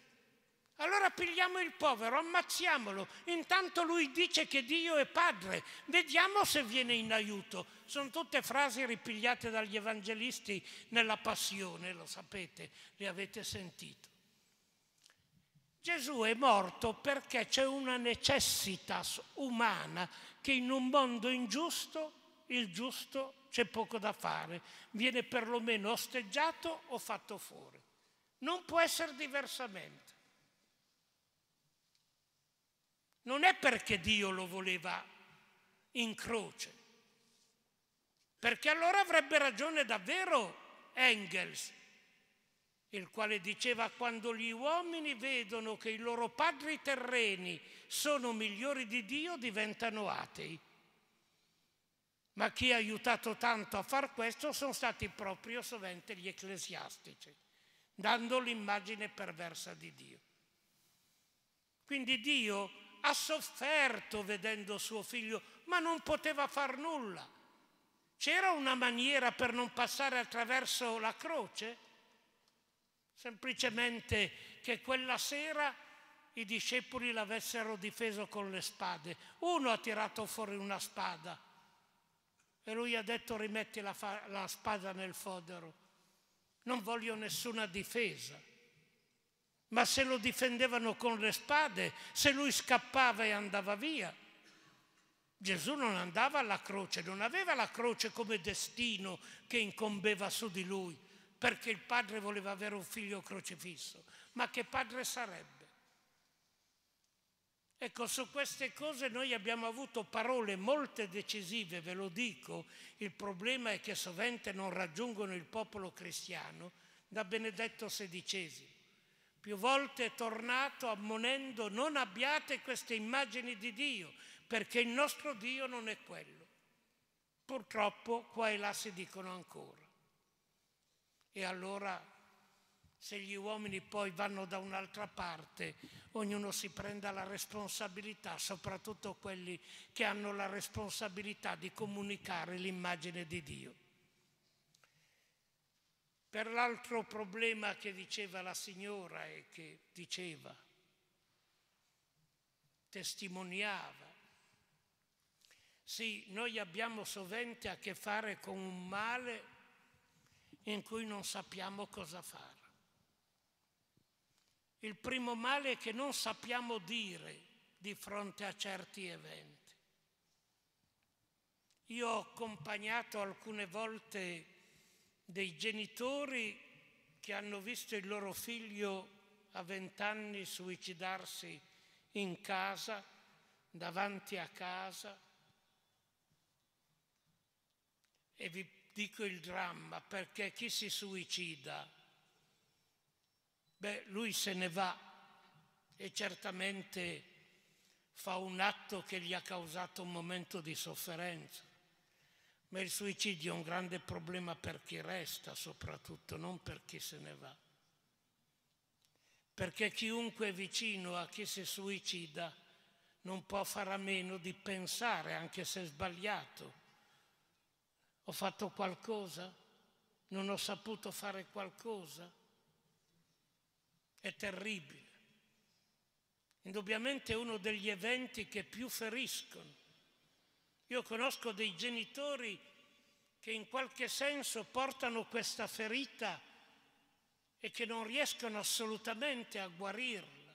Allora pigliamo il povero, ammazziamolo, intanto lui dice che Dio è padre, vediamo se viene in aiuto. Sono tutte frasi ripigliate dagli evangelisti nella passione, lo sapete, le avete sentite. Gesù è morto perché c'è una necessitas umana che in un mondo ingiusto il giusto c'è poco da fare, viene perlomeno osteggiato o fatto fuori. Non può essere diversamente. Non è perché Dio lo voleva in croce, perché allora avrebbe ragione davvero Engels, il quale diceva quando gli uomini vedono che i loro padri terreni sono migliori di Dio diventano atei. Ma chi ha aiutato tanto a far questo sono stati proprio sovente gli ecclesiastici, dando l'immagine perversa di Dio. Quindi Dio ha sofferto vedendo suo figlio, ma non poteva far nulla. C'era una maniera per non passare attraverso la croce? Semplicemente che quella sera i discepoli l'avessero difeso con le spade. Uno ha tirato fuori una spada e lui ha detto rimetti la, la spada nel fodero. Non voglio nessuna difesa ma se lo difendevano con le spade, se lui scappava e andava via. Gesù non andava alla croce, non aveva la croce come destino che incombeva su di lui, perché il padre voleva avere un figlio crocifisso, ma che padre sarebbe? Ecco, su queste cose noi abbiamo avuto parole molte decisive, ve lo dico, il problema è che sovente non raggiungono il popolo cristiano da Benedetto XVI. Più volte è tornato ammonendo non abbiate queste immagini di Dio, perché il nostro Dio non è quello. Purtroppo qua e là si dicono ancora. E allora se gli uomini poi vanno da un'altra parte, ognuno si prenda la responsabilità, soprattutto quelli che hanno la responsabilità di comunicare l'immagine di Dio per l'altro problema che diceva la signora e che diceva, testimoniava. Sì, noi abbiamo sovente a che fare con un male in cui non sappiamo cosa fare. Il primo male è che non sappiamo dire di fronte a certi eventi. Io ho accompagnato alcune volte dei genitori che hanno visto il loro figlio a vent'anni suicidarsi in casa, davanti a casa. E vi dico il dramma, perché chi si suicida, beh, lui se ne va e certamente fa un atto che gli ha causato un momento di sofferenza. Ma il suicidio è un grande problema per chi resta soprattutto, non per chi se ne va. Perché chiunque è vicino a chi si suicida non può fare a meno di pensare, anche se è sbagliato. Ho fatto qualcosa? Non ho saputo fare qualcosa? È terribile. Indubbiamente è uno degli eventi che più feriscono io conosco dei genitori che in qualche senso portano questa ferita e che non riescono assolutamente a guarirla,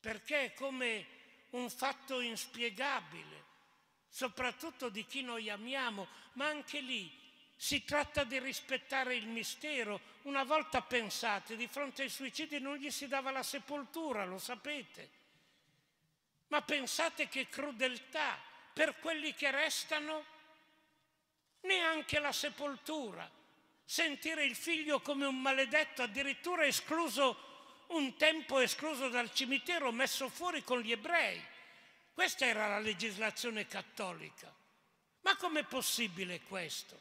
perché è come un fatto inspiegabile, soprattutto di chi noi amiamo, ma anche lì si tratta di rispettare il mistero. Una volta pensate, di fronte ai suicidi non gli si dava la sepoltura, lo sapete ma pensate che crudeltà per quelli che restano? Neanche la sepoltura. Sentire il figlio come un maledetto, addirittura escluso, un tempo escluso dal cimitero, messo fuori con gli ebrei. Questa era la legislazione cattolica. Ma com'è possibile questo?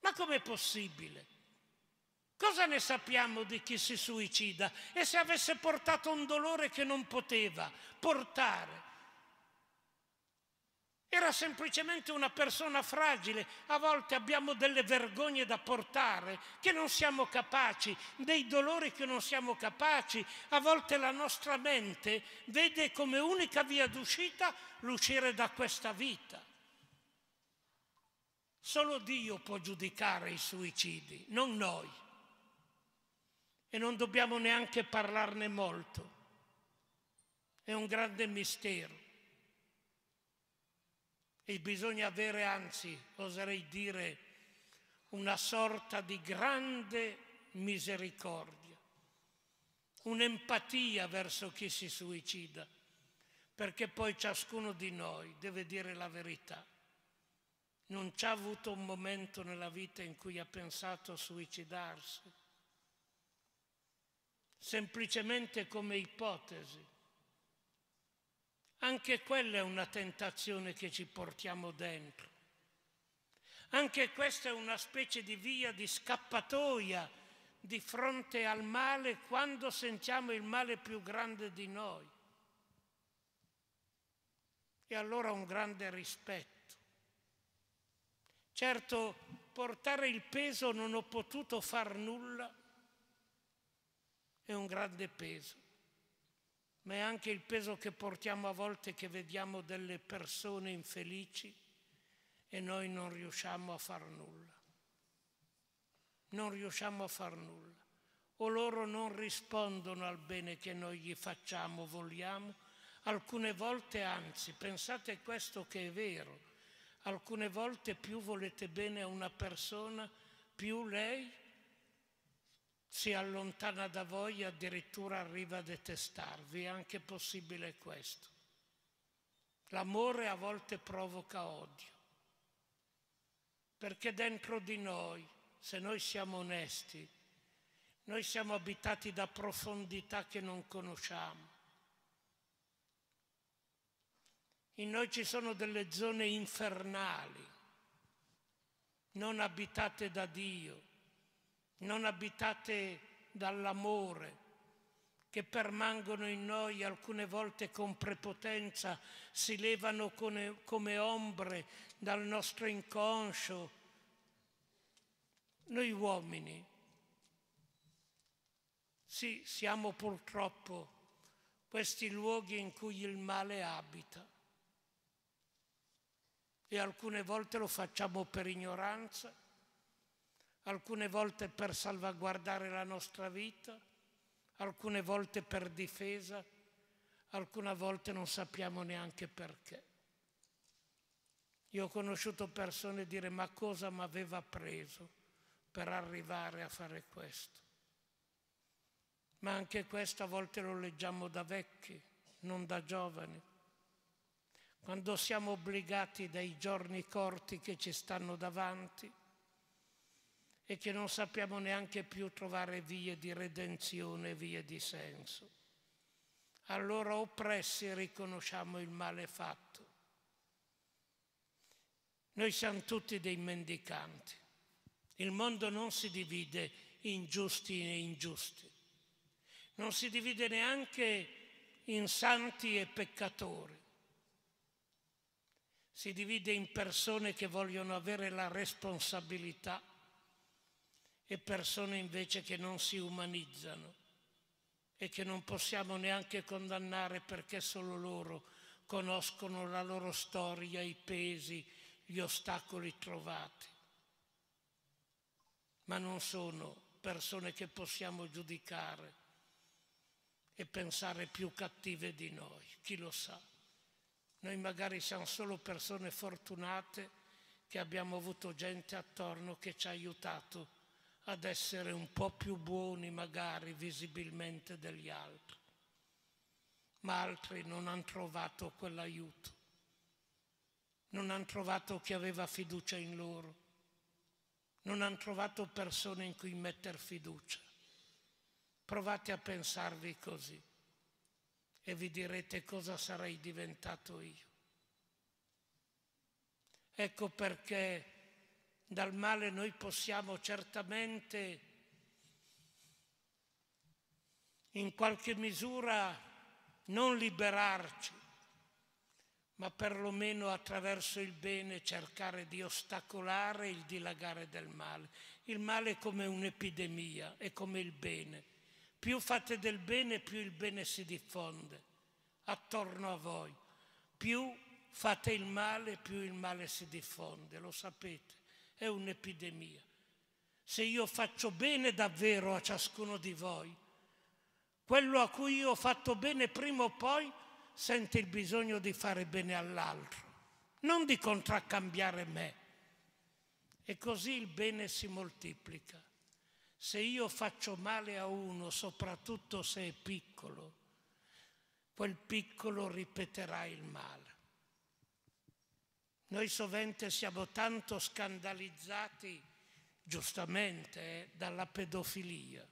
Ma com'è possibile? Cosa ne sappiamo di chi si suicida? E se avesse portato un dolore che non poteva portare? Era semplicemente una persona fragile, a volte abbiamo delle vergogne da portare, che non siamo capaci, dei dolori che non siamo capaci, a volte la nostra mente vede come unica via d'uscita l'uscire da questa vita. Solo Dio può giudicare i suicidi, non noi e non dobbiamo neanche parlarne molto. È un grande mistero e bisogna avere anzi, oserei dire, una sorta di grande misericordia, un'empatia verso chi si suicida, perché poi ciascuno di noi deve dire la verità. Non ci ha avuto un momento nella vita in cui ha pensato a suicidarsi semplicemente come ipotesi. Anche quella è una tentazione che ci portiamo dentro. Anche questa è una specie di via di scappatoia di fronte al male quando sentiamo il male più grande di noi. E allora un grande rispetto. Certo, portare il peso non ho potuto far nulla è un grande peso, ma è anche il peso che portiamo a volte che vediamo delle persone infelici e noi non riusciamo a far nulla. Non riusciamo a far nulla. O loro non rispondono al bene che noi gli facciamo, vogliamo. Alcune volte, anzi, pensate questo che è vero, alcune volte più volete bene a una persona, più lei si allontana da voi, e addirittura arriva a detestarvi, è anche possibile questo. L'amore a volte provoca odio, perché dentro di noi, se noi siamo onesti, noi siamo abitati da profondità che non conosciamo. In noi ci sono delle zone infernali, non abitate da Dio, non abitate dall'amore, che permangono in noi alcune volte con prepotenza, si levano come, ombre dal nostro inconscio. Noi uomini, sì, siamo purtroppo questi luoghi in cui il male abita e alcune volte lo facciamo per ignoranza alcune volte per salvaguardare la nostra vita, alcune volte per difesa, alcune volte non sappiamo neanche perché. Io ho conosciuto persone dire ma cosa mi aveva preso per arrivare a fare questo. Ma anche questo a volte lo leggiamo da vecchi, non da giovani. Quando siamo obbligati dai giorni corti che ci stanno davanti, e che non sappiamo neanche più trovare vie di redenzione, vie di senso. Allora oppressi riconosciamo il male fatto. Noi siamo tutti dei mendicanti. Il mondo non si divide in giusti e ingiusti. Non si divide neanche in santi e peccatori. Si divide in persone che vogliono avere la responsabilità e persone invece che non si umanizzano e che non possiamo neanche condannare perché solo loro conoscono la loro storia, i pesi, gli ostacoli trovati. Ma non sono persone che possiamo giudicare e pensare più cattive di noi, chi lo sa. Noi magari siamo solo persone fortunate che abbiamo avuto gente attorno che ci ha aiutato ad essere un po' più buoni magari visibilmente degli altri, ma altri non hanno trovato quell'aiuto, non hanno trovato chi aveva fiducia in loro, non hanno trovato persone in cui metter fiducia. Provate a pensarvi così e vi direte cosa sarei diventato io. Ecco perché dal male noi possiamo certamente in qualche misura non liberarci, ma perlomeno attraverso il bene cercare di ostacolare il dilagare del male. Il male è come un'epidemia, è come il bene. Più fate del bene, più il bene si diffonde attorno a voi. Più fate il male, più il male si diffonde, lo sapete è un'epidemia. Se io faccio bene davvero a ciascuno di voi, quello a cui io ho fatto bene prima o poi sente il bisogno di fare bene all'altro, non di contraccambiare me. E così il bene si moltiplica. Se io faccio male a uno, soprattutto se è piccolo, quel piccolo ripeterà il male. Noi sovente siamo tanto scandalizzati, giustamente, eh, dalla pedofilia.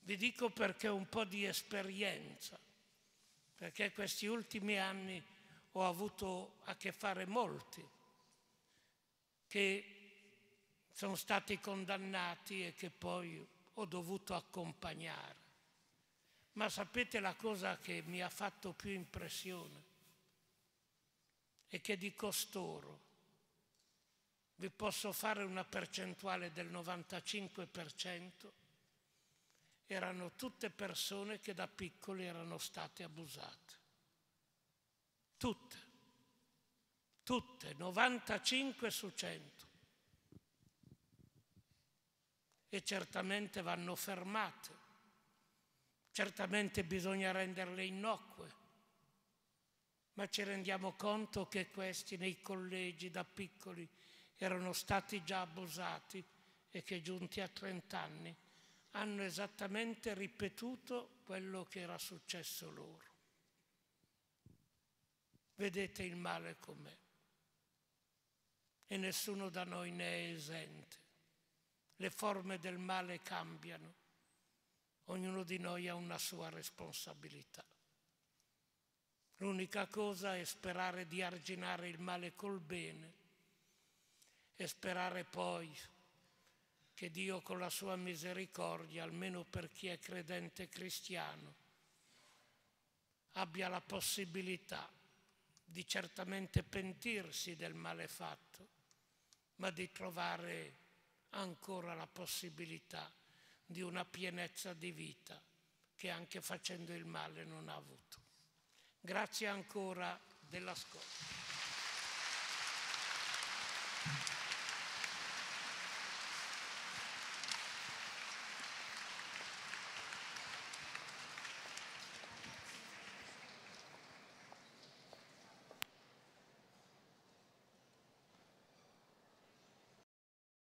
Vi dico perché un po' di esperienza, perché questi ultimi anni ho avuto a che fare molti che sono stati condannati e che poi ho dovuto accompagnare. Ma sapete la cosa che mi ha fatto più impressione? e che di costoro vi posso fare una percentuale del 95%, erano tutte persone che da piccoli erano state abusate. Tutte, tutte, 95 su 100. E certamente vanno fermate, certamente bisogna renderle innocue, ma ci rendiamo conto che questi nei collegi da piccoli erano stati già abusati e che giunti a 30 anni hanno esattamente ripetuto quello che era successo loro. Vedete il male com'è e nessuno da noi ne è esente. Le forme del male cambiano, ognuno di noi ha una sua responsabilità. L'unica cosa è sperare di arginare il male col bene e sperare poi che Dio con la sua misericordia, almeno per chi è credente cristiano, abbia la possibilità di certamente pentirsi del male fatto, ma di trovare ancora la possibilità di una pienezza di vita che anche facendo il male non ha avuto. Grazie ancora dell'ascolto.